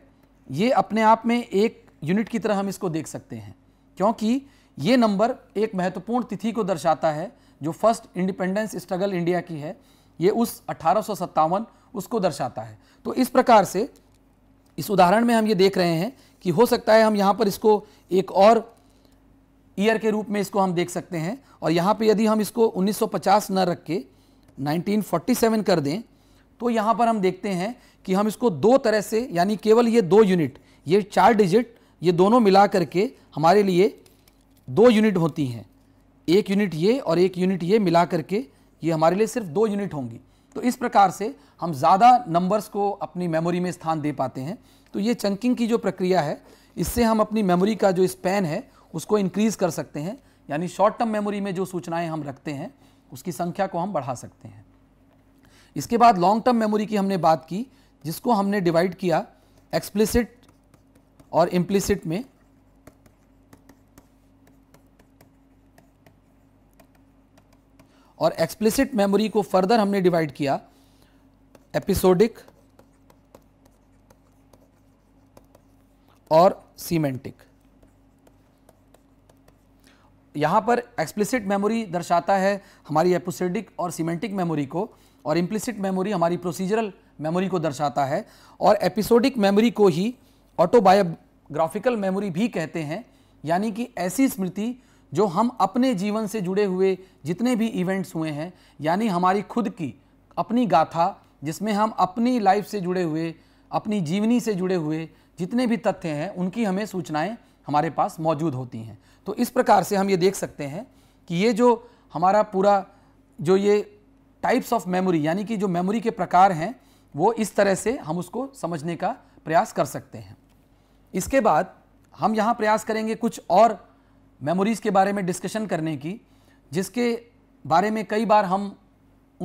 ये अपने आप में एक यूनिट की तरह हम इसको देख सकते हैं क्योंकि ये नंबर एक महत्वपूर्ण तिथि को दर्शाता है जो फर्स्ट इंडिपेंडेंस स्ट्रगल इंडिया की है ये उस अठारह उसको दर्शाता है तो इस प्रकार से इस उदाहरण में हम ये देख रहे हैं कि हो सकता है हम यहाँ पर इसको एक और ईयर के रूप में इसको हम देख सकते हैं और यहाँ पे यदि हम इसको 1950 न रख के 1947 कर दें तो यहाँ पर हम देखते हैं कि हम इसको दो तरह से यानी केवल ये दो यूनिट ये चार डिजिट ये दोनों मिला करके हमारे लिए दो यूनिट होती हैं एक यूनिट ये और एक यूनिट ये मिला करके ये हमारे लिए सिर्फ दो यूनिट होंगी तो इस प्रकार से हम ज़्यादा नंबर्स को अपनी मेमोरी में स्थान दे पाते हैं तो ये चंकिंग की जो प्रक्रिया है इससे हम अपनी मेमोरी का जो स्पैन है उसको इंक्रीज़ कर सकते हैं यानी शॉर्ट टर्म मेमोरी में जो सूचनाएं हम रखते हैं उसकी संख्या को हम बढ़ा सकते हैं इसके बाद लॉन्ग टर्म मेमोरी की हमने बात की जिसको हमने डिवाइड किया एक्सप्लिसिट और इम्प्लिसिट में और एक्सप्लिसिट मेमोरी को फर्दर हमने डिवाइड किया एपिसोडिक और सीमेंटिक यहां पर एक्सप्लिसिट मेमोरी दर्शाता है हमारी एपिसोडिक और सीमेंटिक मेमोरी को और इम्प्लिसिट मेमोरी हमारी प्रोसीजरल मेमोरी को दर्शाता है और एपिसोडिक मेमोरी को ही ऑटोबायोग्राफिकल मेमोरी भी कहते हैं यानी कि ऐसी स्मृति जो हम अपने जीवन से जुड़े हुए जितने भी इवेंट्स हुए हैं यानी हमारी खुद की अपनी गाथा जिसमें हम अपनी लाइफ से जुड़े हुए अपनी जीवनी से जुड़े हुए जितने भी तथ्य हैं उनकी हमें सूचनाएं हमारे पास मौजूद होती हैं तो इस प्रकार से हम ये देख सकते हैं कि ये जो हमारा पूरा जो ये टाइप्स ऑफ मेमोरी यानी कि जो मेमोरी के प्रकार हैं वो इस तरह से हम उसको समझने का प्रयास कर सकते हैं इसके बाद हम यहाँ प्रयास करेंगे कुछ और मेमोरीज़ के बारे में डिस्कशन करने की जिसके बारे में कई बार हम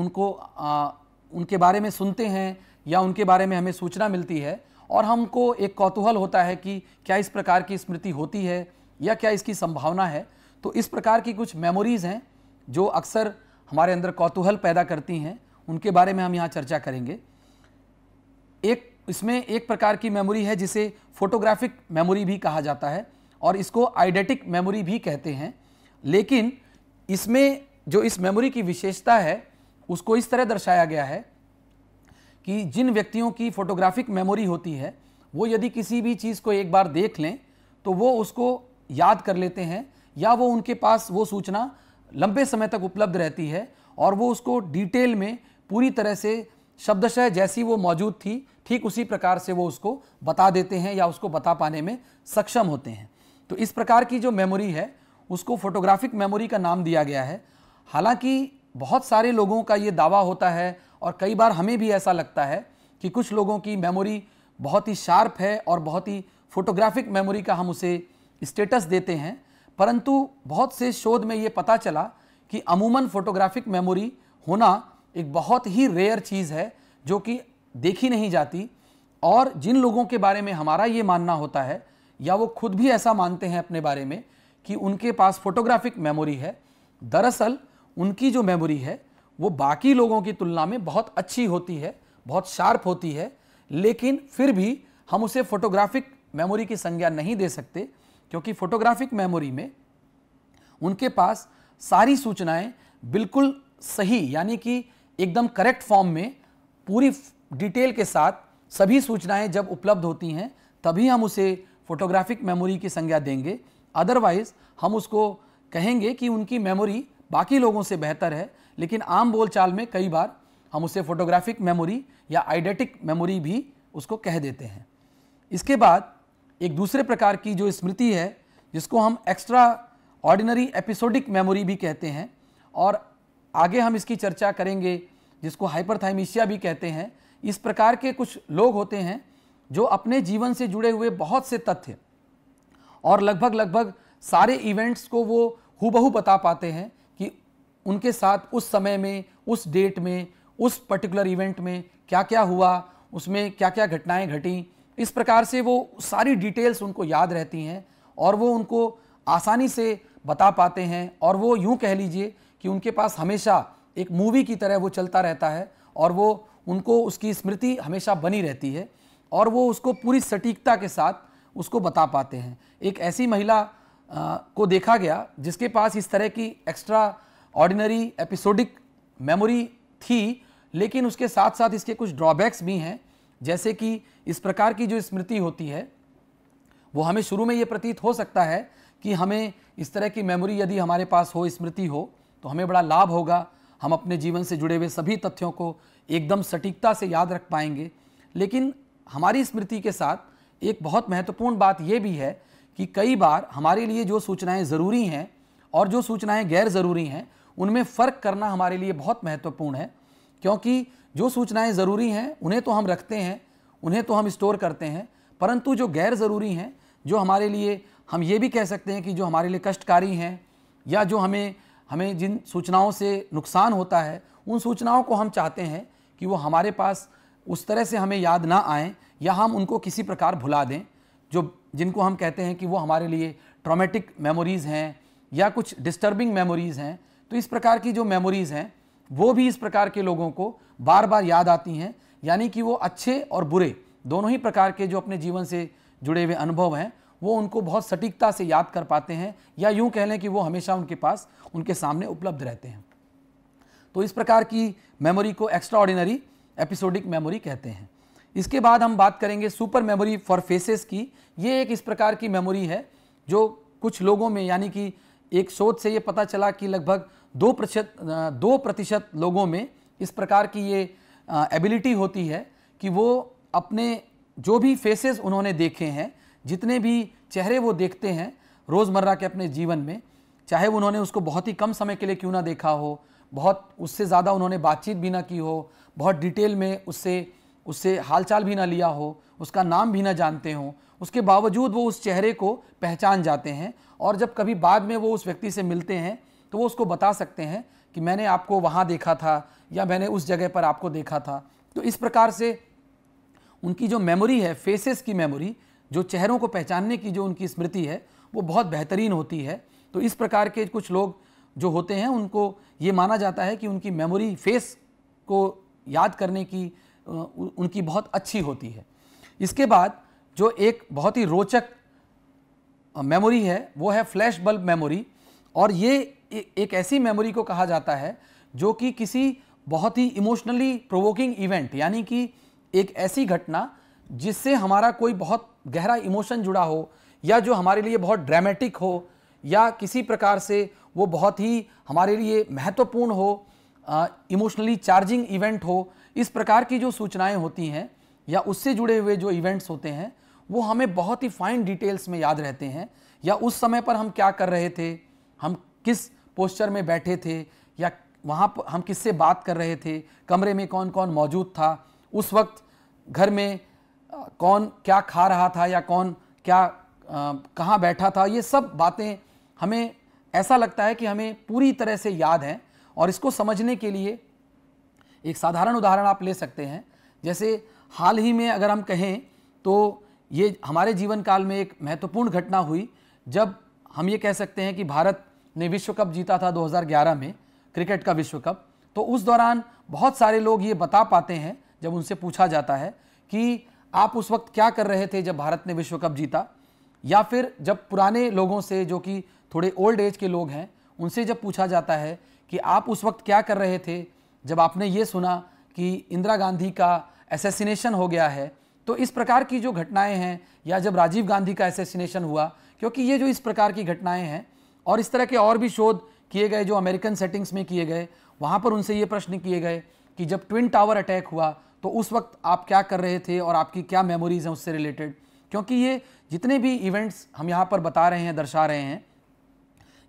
उनको आ, उनके बारे में सुनते हैं या उनके बारे में हमें सूचना मिलती है और हमको एक कौतूहल होता है कि क्या इस प्रकार की स्मृति होती है या क्या इसकी संभावना है तो इस प्रकार की कुछ मेमोरीज़ हैं जो अक्सर हमारे अंदर कौतूहल पैदा करती हैं उनके बारे में हम यहाँ चर्चा करेंगे एक इसमें एक प्रकार की मेमोरी है जिसे फोटोग्राफिक मेमोरी भी कहा जाता है और इसको आइडेटिक मेमोरी भी कहते हैं लेकिन इसमें जो इस मेमोरी की विशेषता है उसको इस तरह दर्शाया गया है कि जिन व्यक्तियों की फोटोग्राफिक मेमोरी होती है वो यदि किसी भी चीज़ को एक बार देख लें तो वो उसको याद कर लेते हैं या वो उनके पास वो सूचना लंबे समय तक उपलब्ध रहती है और वो उसको डिटेल में पूरी तरह से शब्दशः जैसी वो मौजूद थी ठीक उसी प्रकार से वो उसको बता देते हैं या उसको बता पाने में सक्षम होते हैं तो इस प्रकार की जो मेमोरी है उसको फोटोग्राफिक मेमोरी का नाम दिया गया है हालांकि बहुत सारे लोगों का ये दावा होता है और कई बार हमें भी ऐसा लगता है कि कुछ लोगों की मेमोरी बहुत ही शार्प है और बहुत ही फोटोग्राफिक मेमोरी का हम उसे स्टेटस देते हैं परंतु बहुत से शोध में ये पता चला कि अमूमन फोटोग्राफिक मेमोरी होना एक बहुत ही रेयर चीज़ है जो कि देखी नहीं जाती और जिन लोगों के बारे में हमारा ये मानना होता है या वो खुद भी ऐसा मानते हैं अपने बारे में कि उनके पास फोटोग्राफिक मेमोरी है दरअसल उनकी जो मेमोरी है वो बाकी लोगों की तुलना में बहुत अच्छी होती है बहुत शार्प होती है लेकिन फिर भी हम उसे फोटोग्राफिक मेमोरी की संज्ञा नहीं दे सकते क्योंकि फोटोग्राफिक मेमोरी में उनके पास सारी सूचनाएं बिल्कुल सही यानी कि एकदम करेक्ट फॉर्म में पूरी डिटेल के साथ सभी सूचनाएं जब उपलब्ध होती हैं तभी हम उसे फोटोग्राफिक मेमोरी की संज्ञा देंगे अदरवाइज हम उसको कहेंगे कि उनकी मेमोरी बाकी लोगों से बेहतर है लेकिन आम बोलचाल में कई बार हम उसे फोटोग्राफिक मेमोरी या आइडेटिक मेमोरी भी उसको कह देते हैं इसके बाद एक दूसरे प्रकार की जो स्मृति है जिसको हम एक्स्ट्रा ऑर्डिनरी एपिसोडिक मेमोरी भी कहते हैं और आगे हम इसकी चर्चा करेंगे जिसको हाइपरथाइमिशिया भी कहते हैं इस प्रकार के कुछ लोग होते हैं जो अपने जीवन से जुड़े हुए बहुत से तथ्य और लगभग लगभग सारे इवेंट्स को वो हूबहू बता पाते हैं कि उनके साथ उस समय में उस डेट में उस पर्टिकुलर इवेंट में क्या क्या हुआ उसमें क्या क्या घटनाएं घटी इस प्रकार से वो सारी डिटेल्स उनको याद रहती हैं और वो उनको आसानी से बता पाते हैं और वो यूँ कह लीजिए कि उनके पास हमेशा एक मूवी की तरह वो चलता रहता है और वो उनको उसकी स्मृति हमेशा बनी रहती है और वो उसको पूरी सटीकता के साथ उसको बता पाते हैं एक ऐसी महिला आ, को देखा गया जिसके पास इस तरह की एक्स्ट्रा ऑर्डिनरी एपिसोडिक मेमोरी थी लेकिन उसके साथ साथ इसके कुछ ड्रॉबैक्स भी हैं जैसे कि इस प्रकार की जो स्मृति होती है वो हमें शुरू में ये प्रतीत हो सकता है कि हमें इस तरह की मेमोरी यदि हमारे पास हो स्मृति हो तो हमें बड़ा लाभ होगा हम अपने जीवन से जुड़े हुए सभी तथ्यों को एकदम सटीकता से याद रख पाएंगे लेकिन हमारी स्मृति के साथ एक बहुत महत्वपूर्ण बात यह भी है कि कई बार हमारे लिए जो सूचनाएं ज़रूरी हैं और जो सूचनाएं गैर ज़रूरी हैं उनमें फ़र्क करना हमारे लिए बहुत महत्वपूर्ण है क्योंकि जो सूचनाएं ज़रूरी हैं उन्हें तो हम रखते हैं उन्हें तो हम स्टोर करते हैं परंतु जो गैर ज़रूरी हैं जो हमारे लिए हम ये भी कह सकते हैं कि जो हमारे लिए कष्टकारी हैं या जो हमें हमें जिन सूचनाओं से नुकसान होता है उन सूचनाओं को हम चाहते हैं कि वो हमारे पास उस तरह से हमें याद ना आएँ या हम उनको किसी प्रकार भुला दें जो जिनको हम कहते हैं कि वो हमारे लिए ट्रॉमेटिक मेमोरीज़ हैं या कुछ डिस्टर्बिंग मेमोरीज़ हैं तो इस प्रकार की जो मेमोरीज़ हैं वो भी इस प्रकार के लोगों को बार बार याद आती हैं यानी कि वो अच्छे और बुरे दोनों ही प्रकार के जो अपने जीवन से जुड़े हुए अनुभव हैं वो उनको बहुत सटीकता से याद कर पाते हैं या यूं कह लें कि वो हमेशा उनके पास उनके सामने उपलब्ध रहते हैं तो इस प्रकार की मेमोरी को एक्स्ट्रा ऑर्डिनरी एपिसोडिक मेमोरी कहते हैं इसके बाद हम बात करेंगे सुपर मेमोरी फॉर फेसेस की ये एक इस प्रकार की मेमोरी है जो कुछ लोगों में यानी कि एक शोध से ये पता चला कि लगभग दो प्रतिशत दो प्रतिशत लोगों में इस प्रकार की ये एबिलिटी होती है कि वो अपने जो भी फेसेस उन्होंने देखे हैं जितने भी चेहरे वो देखते हैं रोज़मर्रा के अपने जीवन में चाहे उन्होंने उसको बहुत ही कम समय के लिए क्यों ना देखा हो बहुत उससे ज़्यादा उन्होंने बातचीत भी ना की हो बहुत डिटेल में उससे उससे हालचाल भी ना लिया हो उसका नाम भी ना जानते हों उसके बावजूद वो उस चेहरे को पहचान जाते हैं और जब कभी बाद में वो उस व्यक्ति से मिलते हैं तो वो उसको बता सकते हैं कि मैंने आपको वहाँ देखा था या मैंने उस जगह पर आपको देखा था तो इस प्रकार से उनकी जो मेमोरी है फेसेस की मेमोरी जो चेहरों को पहचानने की जो उनकी स्मृति है वो बहुत बेहतरीन होती है तो इस प्रकार के कुछ लोग जो होते हैं उनको ये माना जाता है कि उनकी मेमोरी फेस को याद करने की उनकी बहुत अच्छी होती है इसके बाद जो एक बहुत ही रोचक मेमोरी है वो है फ्लैश बल्ब मेमोरी और ये एक ऐसी मेमोरी को कहा जाता है जो कि किसी बहुत ही इमोशनली प्रोवोकिंग इवेंट यानी कि एक ऐसी घटना जिससे हमारा कोई बहुत गहरा इमोशन जुड़ा हो या जो हमारे लिए बहुत ड्रामेटिक हो या किसी प्रकार से वो बहुत ही हमारे लिए महत्वपूर्ण हो इमोशनली चार्जिंग इवेंट हो इस प्रकार की जो सूचनाएं होती हैं या उससे जुड़े हुए जो इवेंट्स होते हैं वो हमें बहुत ही फाइन डिटेल्स में याद रहते हैं या उस समय पर हम क्या कर रहे थे हम किस पोस्चर में बैठे थे या वहाँ हम किससे बात कर रहे थे कमरे में कौन कौन मौजूद था उस वक्त घर में कौन क्या खा रहा था या कौन क्या कहाँ बैठा था ये सब बातें हमें ऐसा लगता है कि हमें पूरी तरह से याद हैं और इसको समझने के लिए एक साधारण उदाहरण आप ले सकते हैं जैसे हाल ही में अगर हम कहें तो ये हमारे जीवन काल में एक महत्वपूर्ण घटना हुई जब हम ये कह सकते हैं कि भारत ने विश्व कप जीता था 2011 में क्रिकेट का विश्व कप तो उस दौरान बहुत सारे लोग ये बता पाते हैं जब उनसे पूछा जाता है कि आप उस वक्त क्या कर रहे थे जब भारत ने विश्व कप जीता या फिर जब पुराने लोगों से जो कि थोड़े ओल्ड एज के लोग हैं उनसे जब पूछा जाता है कि आप उस वक्त क्या कर रहे थे जब आपने ये सुना कि इंदिरा गांधी का एसेसिनेशन हो गया है तो इस प्रकार की जो घटनाएं हैं या जब राजीव गांधी का एसेसिनेशन हुआ क्योंकि ये जो इस प्रकार की घटनाएं हैं और इस तरह के और भी शोध किए गए जो अमेरिकन सेटिंग्स में किए गए वहाँ पर उनसे ये प्रश्न किए गए कि जब ट्विन टावर अटैक हुआ तो उस वक्त आप क्या कर रहे थे और आपकी क्या मेमोरीज हैं उससे रिलेटेड क्योंकि ये जितने भी इवेंट्स हम यहाँ पर बता रहे हैं दर्शा रहे हैं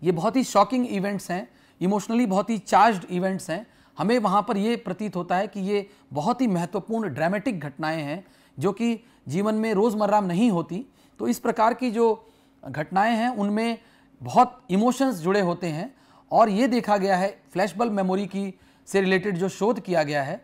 ये बहुत ही शॉकिंग इवेंट्स हैं इमोशनली बहुत ही चार्ज इवेंट्स हैं हमें वहाँ पर ये प्रतीत होता है कि ये बहुत ही महत्वपूर्ण ड्रामेटिक घटनाएं हैं जो कि जीवन में रोज़मर्रा नहीं होती तो इस प्रकार की जो घटनाएं हैं उनमें बहुत इमोशंस जुड़े होते हैं और ये देखा गया है फ्लैश बल्ब मेमोरी की से रिलेटेड जो शोध किया गया है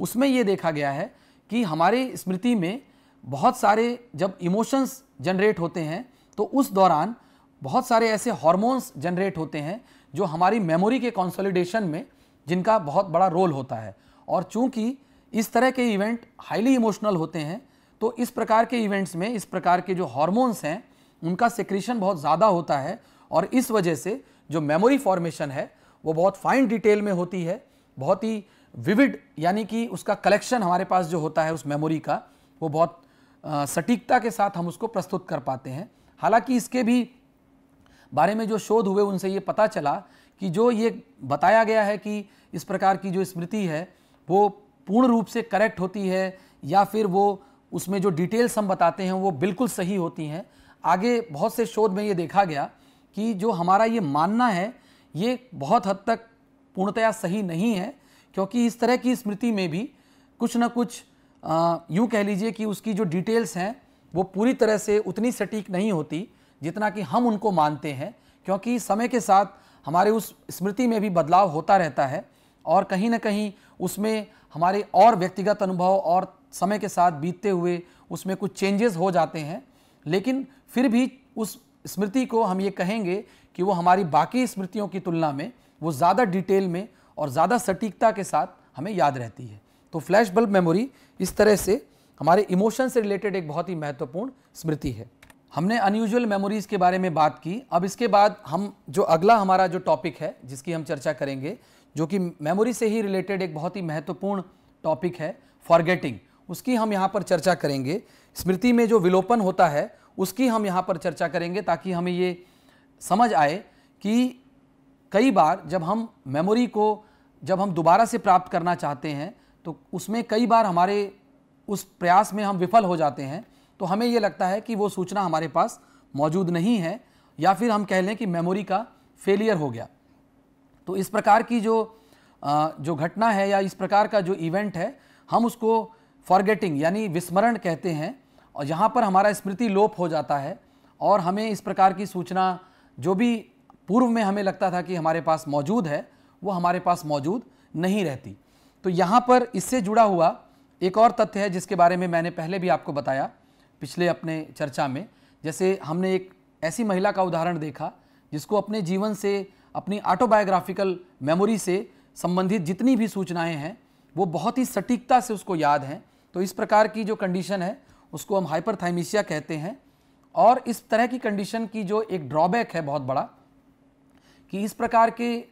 उसमें ये देखा गया है कि हमारे स्मृति में बहुत सारे जब इमोशंस जनरेट होते हैं तो उस दौरान बहुत सारे ऐसे हॉर्मोन्स जनरेट होते हैं जो हमारी मेमोरी के कंसोलिडेशन में जिनका बहुत बड़ा रोल होता है और चूंकि इस तरह के इवेंट हाईली इमोशनल होते हैं तो इस प्रकार के इवेंट्स में इस प्रकार के जो हॉर्मोन्स हैं उनका सेक्रेशन बहुत ज़्यादा होता है और इस वजह से जो मेमोरी फॉर्मेशन है वो बहुत फाइन डिटेल में होती है बहुत ही विविड यानी कि उसका कलेक्शन हमारे पास जो होता है उस मेमोरी का वो बहुत सटीकता के साथ हम उसको प्रस्तुत कर पाते हैं हालांकि इसके भी बारे में जो शोध हुए उनसे ये पता चला कि जो ये बताया गया है कि इस प्रकार की जो स्मृति है वो पूर्ण रूप से करेक्ट होती है या फिर वो उसमें जो डिटेल्स हम बताते हैं वो बिल्कुल सही होती हैं आगे बहुत से शोध में ये देखा गया कि जो हमारा ये मानना है ये बहुत हद तक पूर्णतया सही नहीं है क्योंकि इस तरह की स्मृति में भी कुछ ना कुछ यूँ कह लीजिए कि उसकी जो डिटेल्स हैं वो पूरी तरह से उतनी सटीक नहीं होती जितना कि हम उनको मानते हैं क्योंकि समय के साथ हमारे उस स्मृति में भी बदलाव होता रहता है और कहीं ना कहीं उसमें हमारे और व्यक्तिगत अनुभव और समय के साथ बीतते हुए उसमें कुछ चेंजेस हो जाते हैं लेकिन फिर भी उस स्मृति को हम ये कहेंगे कि वो हमारी बाकी स्मृतियों की तुलना में वो ज़्यादा डिटेल में और ज़्यादा सटीकता के साथ हमें याद रहती है तो फ्लैश बल्ब मेमोरी इस तरह से हमारे इमोशन से रिलेटेड एक बहुत ही महत्वपूर्ण स्मृति है हमने अनयूजल मेमोरीज़ के बारे में बात की अब इसके बाद हम जो अगला हमारा जो टॉपिक है जिसकी हम चर्चा करेंगे जो कि मेमोरी से ही रिलेटेड एक बहुत ही महत्वपूर्ण टॉपिक है फॉरगेटिंग उसकी हम यहाँ पर चर्चा करेंगे स्मृति में जो विलोपन होता है उसकी हम यहाँ पर चर्चा करेंगे ताकि हमें ये समझ आए कि कई बार जब हम मेमोरी को जब हम दोबारा से प्राप्त करना चाहते हैं तो उसमें कई बार हमारे उस प्रयास में हम विफल हो जाते हैं तो हमें ये लगता है कि वो सूचना हमारे पास मौजूद नहीं है या फिर हम कह लें कि मेमोरी का फेलियर हो गया तो इस प्रकार की जो जो घटना है या इस प्रकार का जो इवेंट है हम उसको फॉरगेटिंग यानी विस्मरण कहते हैं और यहाँ पर हमारा स्मृति लोप हो जाता है और हमें इस प्रकार की सूचना जो भी पूर्व में हमें लगता था कि हमारे पास मौजूद है वो हमारे पास मौजूद नहीं रहती तो यहाँ पर इससे जुड़ा हुआ एक और तथ्य है जिसके बारे में मैंने पहले भी आपको बताया पिछले अपने चर्चा में जैसे हमने एक ऐसी महिला का उदाहरण देखा जिसको अपने जीवन से अपनी ऑटोबायोग्राफिकल मेमोरी से संबंधित जितनी भी सूचनाएं हैं वो बहुत ही सटीकता से उसको याद हैं तो इस प्रकार की जो कंडीशन है उसको हम हाइपरथाइमिसिया कहते हैं और इस तरह की कंडीशन की जो एक ड्रॉबैक है बहुत बड़ा कि इस प्रकार के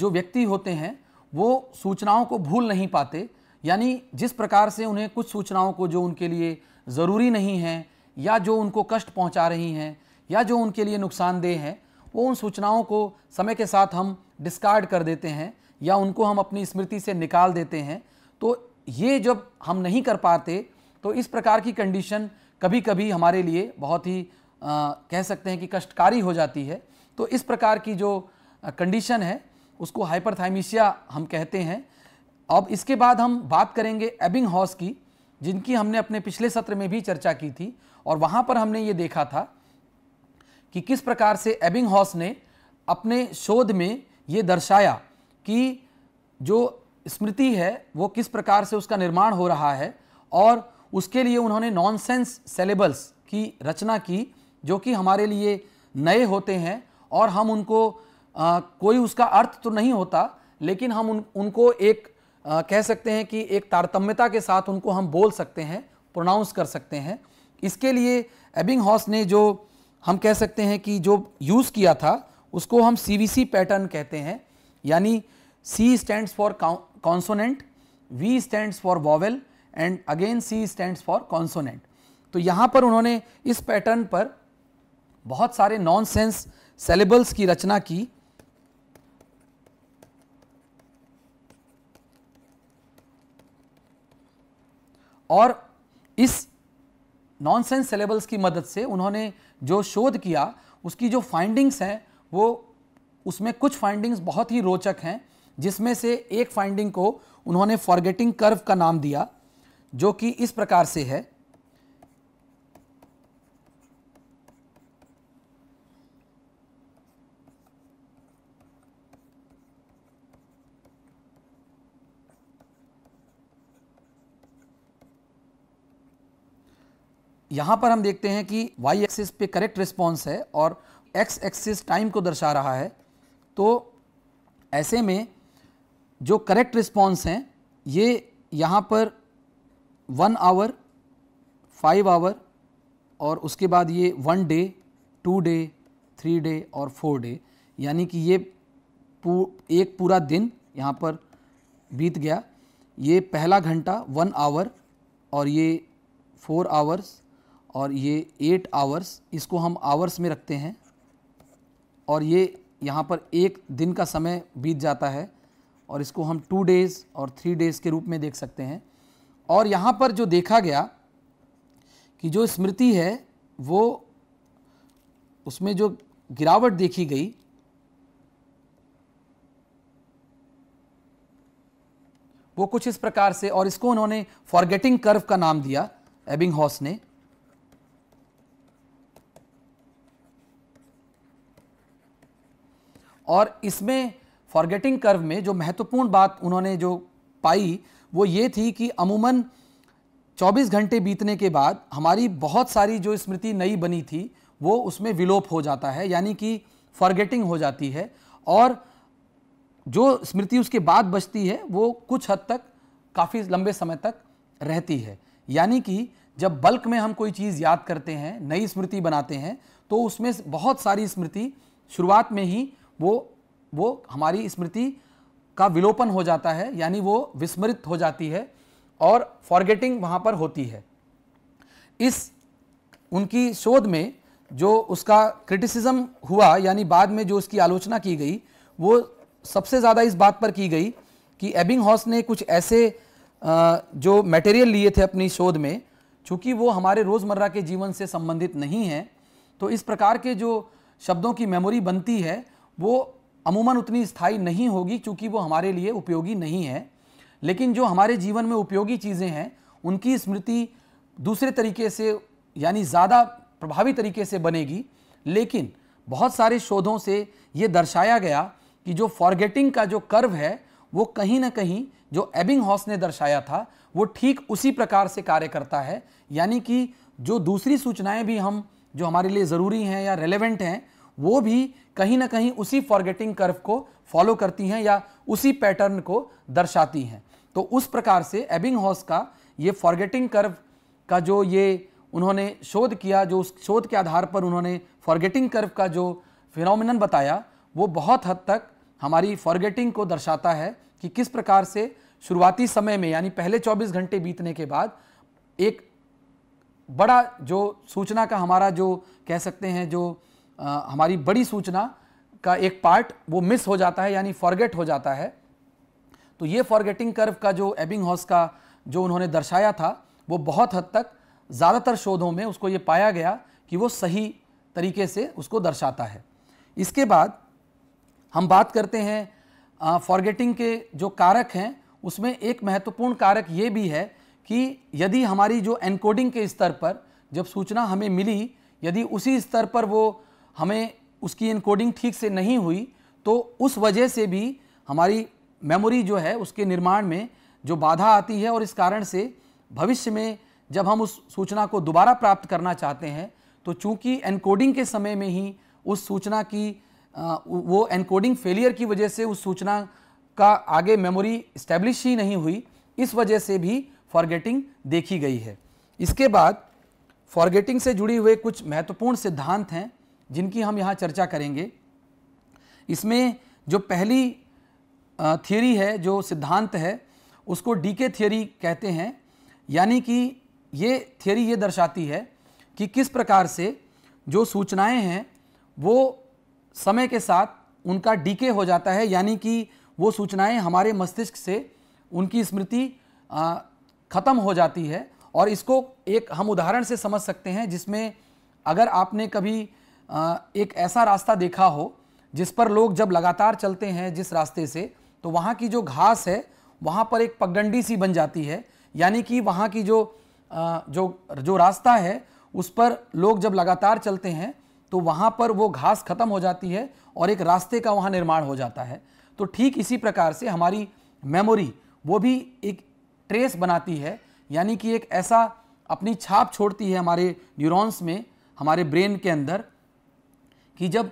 जो व्यक्ति होते हैं वो सूचनाओं को भूल नहीं पाते यानी जिस प्रकार से उन्हें कुछ सूचनाओं को जो उनके लिए ज़रूरी नहीं हैं या जो उनको कष्ट पहुंचा रही हैं या जो उनके लिए नुकसानदेह हैं वो उन सूचनाओं को समय के साथ हम डिस्कार्ड कर देते हैं या उनको हम अपनी स्मृति से निकाल देते हैं तो ये जब हम नहीं कर पाते तो इस प्रकार की कंडीशन कभी कभी हमारे लिए बहुत ही आ, कह सकते हैं कि कष्टकारी हो जाती है तो इस प्रकार की जो कंडीशन है उसको हाइपरथाइमिशिया हम कहते हैं अब इसके बाद हम बात करेंगे एबिंग हॉस की जिनकी हमने अपने पिछले सत्र में भी चर्चा की थी और वहाँ पर हमने ये देखा था कि किस प्रकार से एबिंग हॉस ने अपने शोध में ये दर्शाया कि जो स्मृति है वो किस प्रकार से उसका निर्माण हो रहा है और उसके लिए उन्होंने नॉनसेंस सेलेबल्स की रचना की जो कि हमारे लिए नए होते हैं और हम उनको आ, कोई उसका अर्थ तो नहीं होता लेकिन हम उन उनको एक आ, कह सकते हैं कि एक तारतम्यता के साथ उनको हम बोल सकते हैं प्रोनाउंस कर सकते हैं इसके लिए एबिंग हॉस ने जो हम कह सकते हैं कि जो यूज़ किया था उसको हम सी पैटर्न कहते हैं यानी C stands for consonant V stands for vowel and again C stands for consonant तो यहां पर उन्होंने इस पैटर्न पर बहुत सारे नॉन सेंस सेलेबल्स की रचना की और इस नॉनसेंस सेलेबल्स की मदद से उन्होंने जो शोध किया उसकी जो फाइंडिंग्स हैं वो उसमें कुछ फाइंडिंग्स बहुत ही रोचक हैं जिसमें से एक फाइंडिंग को उन्होंने फॉरगेटिंग कर्व का नाम दिया जो कि इस प्रकार से है यहां पर हम देखते हैं कि y एक्सिस पे करेक्ट रिस्पॉन्स है और x एक्सिस टाइम को दर्शा रहा है तो ऐसे में जो करेक्ट रिस्पॉन्स हैं ये यहां पर वन आवर फाइव आवर और उसके बाद ये one day two day three day और फोर डे यानी कि ये पू एक पूरा दिन यहाँ पर बीत गया ये पहला घंटा वन आवर और ये फोर आवर्स और ये एट आवर्स इसको हम आवर्स में रखते हैं और ये यहाँ पर एक दिन का समय बीत जाता है और इसको हम टू डेज़ और थ्री डेज़ के रूप में देख सकते हैं और यहाँ पर जो देखा गया कि जो स्मृति है वो उसमें जो गिरावट देखी गई वो कुछ इस प्रकार से और इसको उन्होंने फॉरगेटिंग कर्व का नाम दिया एबिंग हॉस ने और इसमें फॉरगेटिंग कर्व में जो महत्वपूर्ण बात उन्होंने जो पाई वो ये थी कि अमूमन 24 घंटे बीतने के बाद हमारी बहुत सारी जो स्मृति नई बनी थी वो उसमें विलोप हो जाता है यानी कि फॉरगेटिंग हो जाती है और जो स्मृति उसके बाद बचती है वो कुछ हद तक काफ़ी लंबे समय तक रहती है यानी कि जब बल्क में हम कोई चीज़ याद करते हैं नई स्मृति बनाते हैं तो उसमें बहुत सारी स्मृति शुरुआत में ही वो वो हमारी स्मृति का विलोपन हो जाता है यानी वो विस्मृत हो जाती है और फॉरगेटिंग वहाँ पर होती है इस उनकी शोध में जो उसका क्रिटिसिज्म हुआ यानी बाद में जो उसकी आलोचना की गई वो सबसे ज़्यादा इस बात पर की गई कि एबिंग हॉस ने कुछ ऐसे जो मटेरियल लिए थे अपनी शोध में चूँकि वो हमारे रोज़मर्रा के जीवन से संबंधित नहीं हैं तो इस प्रकार के जो शब्दों की मेमोरी बनती है वो अमूमन उतनी स्थायी नहीं होगी क्योंकि वो हमारे लिए उपयोगी नहीं है लेकिन जो हमारे जीवन में उपयोगी चीज़ें हैं उनकी स्मृति दूसरे तरीके से यानी ज़्यादा प्रभावी तरीके से बनेगी लेकिन बहुत सारे शोधों से ये दर्शाया गया कि जो फॉरगेटिंग का जो कर्व है वो कहीं ना कहीं जो एबिंग हॉस ने दर्शाया था वो ठीक उसी प्रकार से कार्य करता है यानी कि जो दूसरी सूचनाएं भी हम जो हमारे लिए ज़रूरी हैं या रेलेवेंट हैं वो भी कहीं ना कहीं उसी फॉरगेटिंग कर्व को फॉलो करती हैं या उसी पैटर्न को दर्शाती हैं तो उस प्रकार से एबिंग हॉस का ये फॉरगेटिंग कर्व का जो ये उन्होंने शोध किया जो उस शोध के आधार पर उन्होंने फॉरगेटिंग कर्व का जो फिनोमिनन बताया वो बहुत हद तक हमारी फॉरगेटिंग को दर्शाता है कि किस प्रकार से शुरुआती समय में यानी पहले 24 घंटे बीतने के बाद एक बड़ा जो सूचना का हमारा जो कह सकते हैं जो हमारी बड़ी सूचना का एक पार्ट वो मिस हो जाता है यानी फॉरगेट हो जाता है तो ये फॉरगेटिंग कर्व का जो एबिंग हाउस का जो उन्होंने दर्शाया था वो बहुत हद तक ज़्यादातर शोधों में उसको ये पाया गया कि वो सही तरीके से उसको दर्शाता है इसके बाद हम बात करते हैं फॉरगेटिंग के जो कारक हैं उसमें एक महत्वपूर्ण कारक ये भी है कि यदि हमारी जो एनकोडिंग के स्तर पर जब सूचना हमें मिली यदि उसी स्तर पर वो हमें उसकी इनकोडिंग ठीक से नहीं हुई तो उस वजह से भी हमारी मेमोरी जो है उसके निर्माण में जो बाधा आती है और इस कारण से भविष्य में जब हम उस सूचना को दोबारा प्राप्त करना चाहते हैं तो चूंकि एनकोडिंग के समय में ही उस सूचना की वो एनकोडिंग फेलियर की वजह से उस सूचना का आगे मेमोरी इस्टेब्लिश ही नहीं हुई इस वजह से भी फॉरगेटिंग देखी गई है इसके बाद फॉरगेटिंग से जुड़ी हुए कुछ महत्वपूर्ण सिद्धांत हैं जिनकी हम यहाँ चर्चा करेंगे इसमें जो पहली थियरी है जो सिद्धांत है उसको डीके थियरी कहते हैं यानी कि ये थियरी ये दर्शाती है कि किस प्रकार से जो सूचनाएं हैं वो समय के साथ उनका डीके हो जाता है यानी कि वो सूचनाएं हमारे मस्तिष्क से उनकी स्मृति ख़त्म हो जाती है और इसको एक हम उदाहरण से समझ सकते हैं जिसमें अगर आपने कभी एक ऐसा रास्ता देखा हो जिस पर लोग जब लगातार चलते हैं जिस रास्ते से तो वहाँ की जो घास है वहाँ पर एक पगडंडी सी बन जाती है यानी कि वहाँ की जो जो जो रास्ता है उस पर लोग जब लगातार चलते हैं तो वहाँ पर वो घास ख़त्म हो जाती है और एक रास्ते का वहाँ निर्माण हो जाता है तो ठीक इसी प्रकार से हमारी मेमोरी वो भी एक ट्रेस बनाती है यानी कि एक ऐसा अपनी छाप छोड़ती है हमारे न्यूरॉन्स में हमारे ब्रेन के अंदर कि जब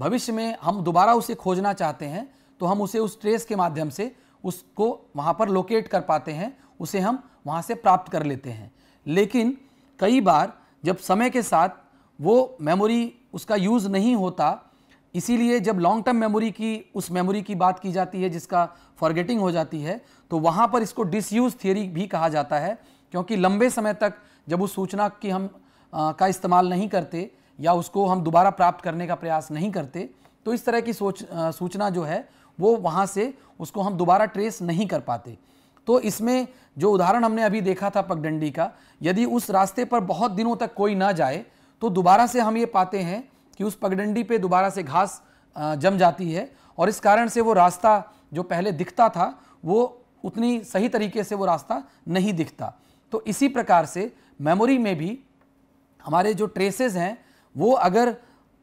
भविष्य में हम दोबारा उसे खोजना चाहते हैं तो हम उसे उस ट्रेस के माध्यम से उसको वहाँ पर लोकेट कर पाते हैं उसे हम वहाँ से प्राप्त कर लेते हैं लेकिन कई बार जब समय के साथ वो मेमोरी उसका यूज़ नहीं होता इसीलिए जब लॉन्ग टर्म मेमोरी की उस मेमोरी की बात की जाती है जिसका फॉरगेटिंग हो जाती है तो वहाँ पर इसको डिसयूज थियरी भी कहा जाता है क्योंकि लंबे समय तक जब उस सूचना की हम आ, का इस्तेमाल नहीं करते या उसको हम दोबारा प्राप्त करने का प्रयास नहीं करते तो इस तरह की सोच सूचना जो है वो वहाँ से उसको हम दोबारा ट्रेस नहीं कर पाते तो इसमें जो उदाहरण हमने अभी देखा था पगडंडी का यदि उस रास्ते पर बहुत दिनों तक कोई ना जाए तो दोबारा से हम ये पाते हैं कि उस पगडंडी पे दोबारा से घास जम जाती है और इस कारण से वो रास्ता जो पहले दिखता था वो उतनी सही तरीके से वो रास्ता नहीं दिखता तो इसी प्रकार से मेमोरी में भी हमारे जो ट्रेसेस हैं वो अगर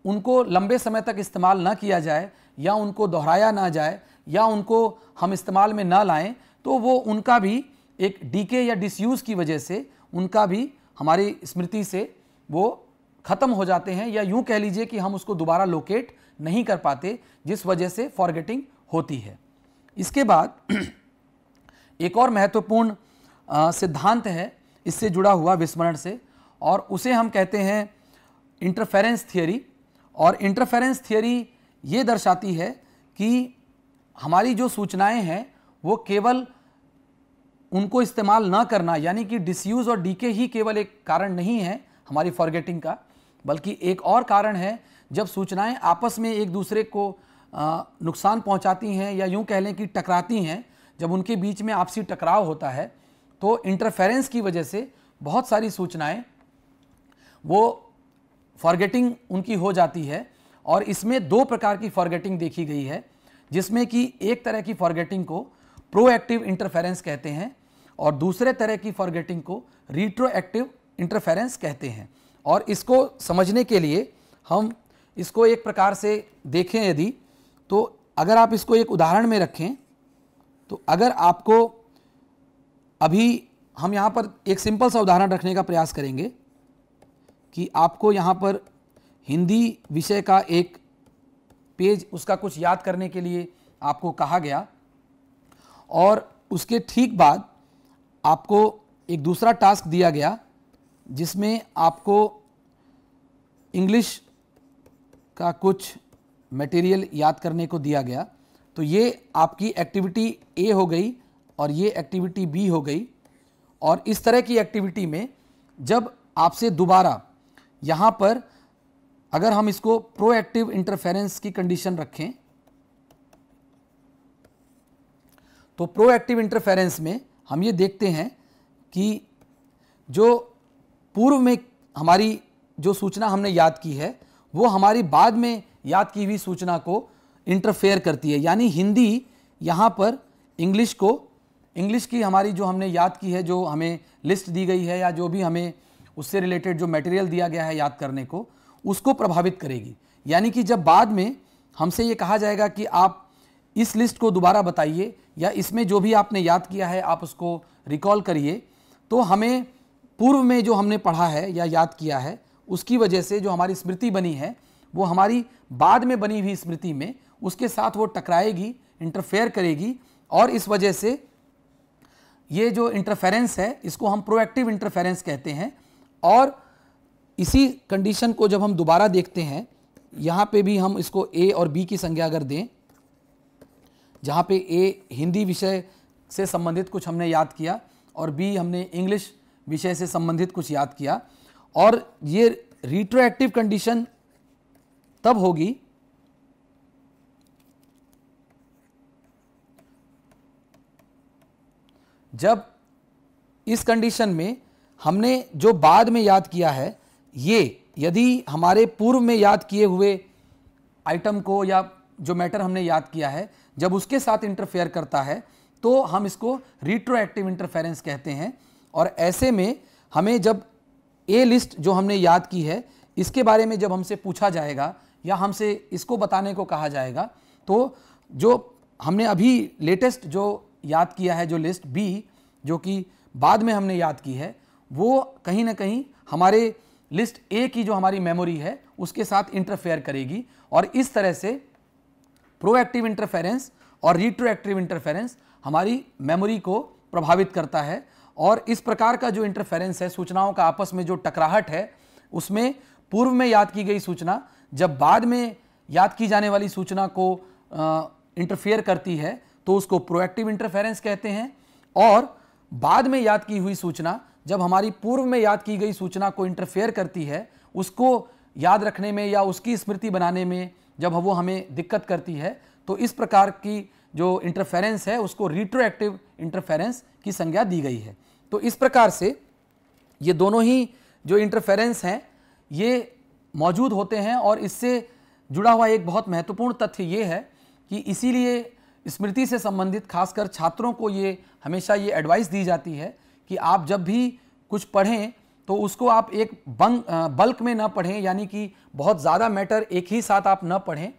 उनको लंबे समय तक इस्तेमाल ना किया जाए या उनको दोहराया ना जाए या उनको हम इस्तेमाल में ना लाएं तो वो उनका भी एक डीके या डिसयूज़ की वजह से उनका भी हमारी स्मृति से वो ख़त्म हो जाते हैं या यूँ कह लीजिए कि हम उसको दोबारा लोकेट नहीं कर पाते जिस वजह से फॉरगेटिंग होती है इसके बाद एक और महत्वपूर्ण सिद्धांत है इससे जुड़ा हुआ विस्मरण से और उसे हम कहते हैं इंटरफेरेंस थियोरी और इंटरफेरेंस थियोरी ये दर्शाती है कि हमारी जो सूचनाएं हैं वो केवल उनको इस्तेमाल न करना यानी कि डिसयूज़ और डीके ही केवल एक कारण नहीं है हमारी फॉरगेटिंग का बल्कि एक और कारण है जब सूचनाएं आपस में एक दूसरे को नुकसान पहुंचाती हैं या यूं कह लें कि टकराती हैं जब उनके बीच में आपसी टकराव होता है तो इंटरफेरेंस की वजह से बहुत सारी सूचनाएं वो फॉरगेटिंग उनकी हो जाती है और इसमें दो प्रकार की फॉरगेटिंग देखी गई है जिसमें कि एक तरह की फॉरगेटिंग को प्रोएक्टिव इंटरफेरेंस कहते हैं और दूसरे तरह की फॉरगेटिंग को रिट्रोएक्टिव इंटरफेरेंस कहते हैं और इसको समझने के लिए हम इसको एक प्रकार से देखें यदि तो अगर आप इसको एक उदाहरण में रखें तो अगर आपको अभी हम यहाँ पर एक सिंपल सा उदाहरण रखने का प्रयास करेंगे कि आपको यहाँ पर हिंदी विषय का एक पेज उसका कुछ याद करने के लिए आपको कहा गया और उसके ठीक बाद आपको एक दूसरा टास्क दिया गया जिसमें आपको इंग्लिश का कुछ मटेरियल याद करने को दिया गया तो ये आपकी एक्टिविटी ए हो गई और ये एक्टिविटी बी हो गई और इस तरह की एक्टिविटी में जब आपसे दोबारा यहाँ पर अगर हम इसको प्रोएक्टिव इंटरफेरेंस की कंडीशन रखें तो प्रोएक्टिव इंटरफेरेंस में हम ये देखते हैं कि जो पूर्व में हमारी जो सूचना हमने याद की है वो हमारी बाद में याद की हुई सूचना को इंटरफेयर करती है यानी हिंदी यहाँ पर इंग्लिश को इंग्लिश की हमारी जो हमने याद की है जो हमें लिस्ट दी गई है या जो भी हमें उससे रिलेटेड जो मटेरियल दिया गया है याद करने को उसको प्रभावित करेगी यानी कि जब बाद में हमसे ये कहा जाएगा कि आप इस लिस्ट को दोबारा बताइए या इसमें जो भी आपने याद किया है आप उसको रिकॉल करिए तो हमें पूर्व में जो हमने पढ़ा है या याद किया है उसकी वजह से जो हमारी स्मृति बनी है वो हमारी बाद में बनी हुई स्मृति में उसके साथ वो टकराएगी इंटरफेयर करेगी और इस वजह से ये जो इंटरफेरेंस है इसको हम प्रोएक्टिव इंटरफेरेंस कहते हैं और इसी कंडीशन को जब हम दोबारा देखते हैं यहाँ पे भी हम इसको ए और बी की संज्ञा अगर दें जहाँ पे ए हिंदी विषय से संबंधित कुछ हमने याद किया और बी हमने इंग्लिश विषय से संबंधित कुछ याद किया और ये रिट्रोएक्टिव कंडीशन तब होगी जब इस कंडीशन में हमने जो बाद में याद किया है ये यदि हमारे पूर्व में याद किए हुए आइटम को या जो मैटर हमने याद किया है जब उसके साथ इंटरफेयर करता है तो हम इसको रिट्रोएक्टिव इंटरफेरेंस कहते हैं और ऐसे में हमें जब ए लिस्ट जो हमने याद की है इसके बारे में जब हमसे पूछा जाएगा या हमसे इसको बताने को कहा जाएगा तो जो हमने अभी लेटेस्ट जो याद किया है जो लिस्ट बी जो कि बाद में हमने याद की है वो कहीं ना कहीं हमारे लिस्ट ए की जो हमारी मेमोरी है उसके साथ इंटरफेयर करेगी और इस तरह से प्रोएक्टिव इंटरफेरेंस और रिट्रोएक्टिव इंटरफेरेंस हमारी मेमोरी को प्रभावित करता है और इस प्रकार का जो इंटरफेरेंस है सूचनाओं का आपस में जो टकराहट है उसमें पूर्व में याद की गई सूचना जब बाद में याद की जाने वाली सूचना को इंटरफेयर करती है तो उसको प्रोएक्टिव इंटरफेरेंस कहते हैं और बाद में याद की हुई सूचना जब हमारी पूर्व में याद की गई सूचना को इंटरफेयर करती है उसको याद रखने में या उसकी स्मृति बनाने में जब वो हमें दिक्कत करती है तो इस प्रकार की जो इंटरफेरेंस है उसको रिट्रोएक्टिव इंटरफेरेंस की संज्ञा दी गई है तो इस प्रकार से ये दोनों ही जो इंटरफेरेंस हैं ये मौजूद होते हैं और इससे जुड़ा हुआ एक बहुत महत्वपूर्ण तथ्य ये है कि इसीलिए स्मृति से संबंधित खासकर छात्रों को ये हमेशा ये एडवाइस दी जाती है कि आप जब भी कुछ पढ़ें तो उसको आप एक बंग बल्क में ना पढ़ें यानी कि बहुत ज़्यादा मैटर एक ही साथ आप न पढ़ें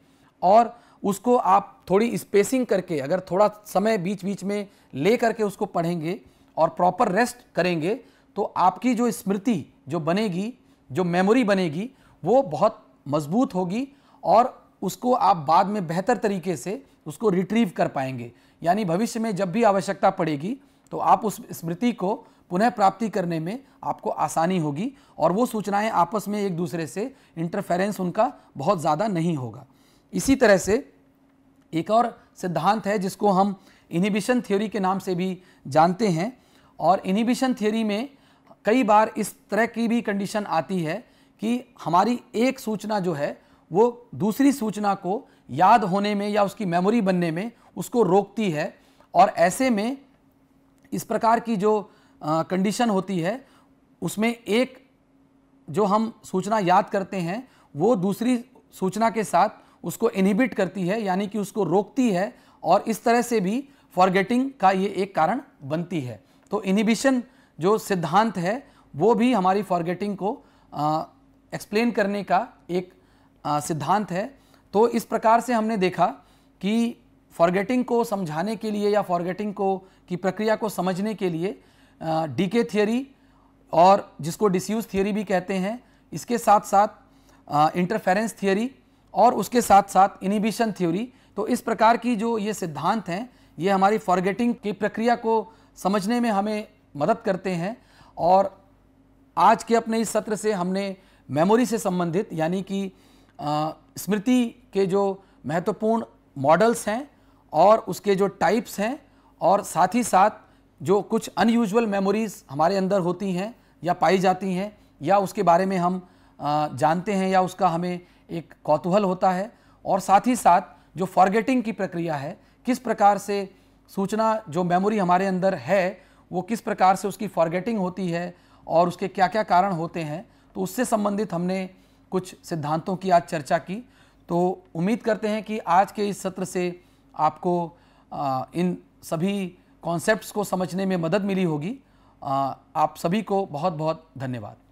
और उसको आप थोड़ी स्पेसिंग करके अगर थोड़ा समय बीच बीच में ले करके उसको पढ़ेंगे और प्रॉपर रेस्ट करेंगे तो आपकी जो स्मृति जो बनेगी जो मेमोरी बनेगी वो बहुत मजबूत होगी और उसको आप बाद में बेहतर तरीके से उसको रिट्रीव कर पाएंगे यानी भविष्य में जब भी आवश्यकता पड़ेगी तो आप उस स्मृति को पुनः प्राप्ति करने में आपको आसानी होगी और वो सूचनाएं आपस में एक दूसरे से इंटरफेरेंस उनका बहुत ज़्यादा नहीं होगा इसी तरह से एक और सिद्धांत है जिसको हम इनिबिशन थ्योरी के नाम से भी जानते हैं और इनिबिशन थ्योरी में कई बार इस तरह की भी कंडीशन आती है कि हमारी एक सूचना जो है वो दूसरी सूचना को याद होने में या उसकी मेमोरी बनने में उसको रोकती है और ऐसे में इस प्रकार की जो कंडीशन होती है उसमें एक जो हम सूचना याद करते हैं वो दूसरी सूचना के साथ उसको इनहिबिट करती है यानी कि उसको रोकती है और इस तरह से भी फॉरगेटिंग का ये एक कारण बनती है तो इनहिबिशन जो सिद्धांत है वो भी हमारी फॉरगेटिंग को एक्सप्लेन करने का एक सिद्धांत है तो इस प्रकार से हमने देखा कि फॉरगेटिंग को समझाने के लिए या फॉरगेटिंग को की प्रक्रिया को समझने के लिए डीके थियोरी और जिसको डिस्यूज थियोरी भी कहते हैं इसके साथ साथ इंटरफेरेंस थियोरी और उसके साथ साथ इनिबिशन थ्योरी तो इस प्रकार की जो ये सिद्धांत हैं ये हमारी फॉरगेटिंग की प्रक्रिया को समझने में हमें मदद करते हैं और आज के अपने इस सत्र से हमने मेमोरी से संबंधित यानी कि स्मृति के जो महत्वपूर्ण मॉडल्स हैं और उसके जो टाइप्स हैं और साथ ही साथ जो कुछ अनयूजल मेमोरीज़ हमारे अंदर होती हैं या पाई जाती हैं या उसके बारे में हम जानते हैं या उसका हमें एक कौतूहल होता है और साथ ही साथ जो फॉरगेटिंग की प्रक्रिया है किस प्रकार से सूचना जो मेमोरी हमारे अंदर है वो किस प्रकार से उसकी फॉरगेटिंग होती है और उसके क्या क्या कारण होते हैं तो उससे संबंधित हमने कुछ सिद्धांतों की आज चर्चा की तो उम्मीद करते हैं कि आज के इस सत्र से आपको इन सभी कॉन्सेप्ट्स को समझने में मदद मिली होगी आप सभी को बहुत बहुत धन्यवाद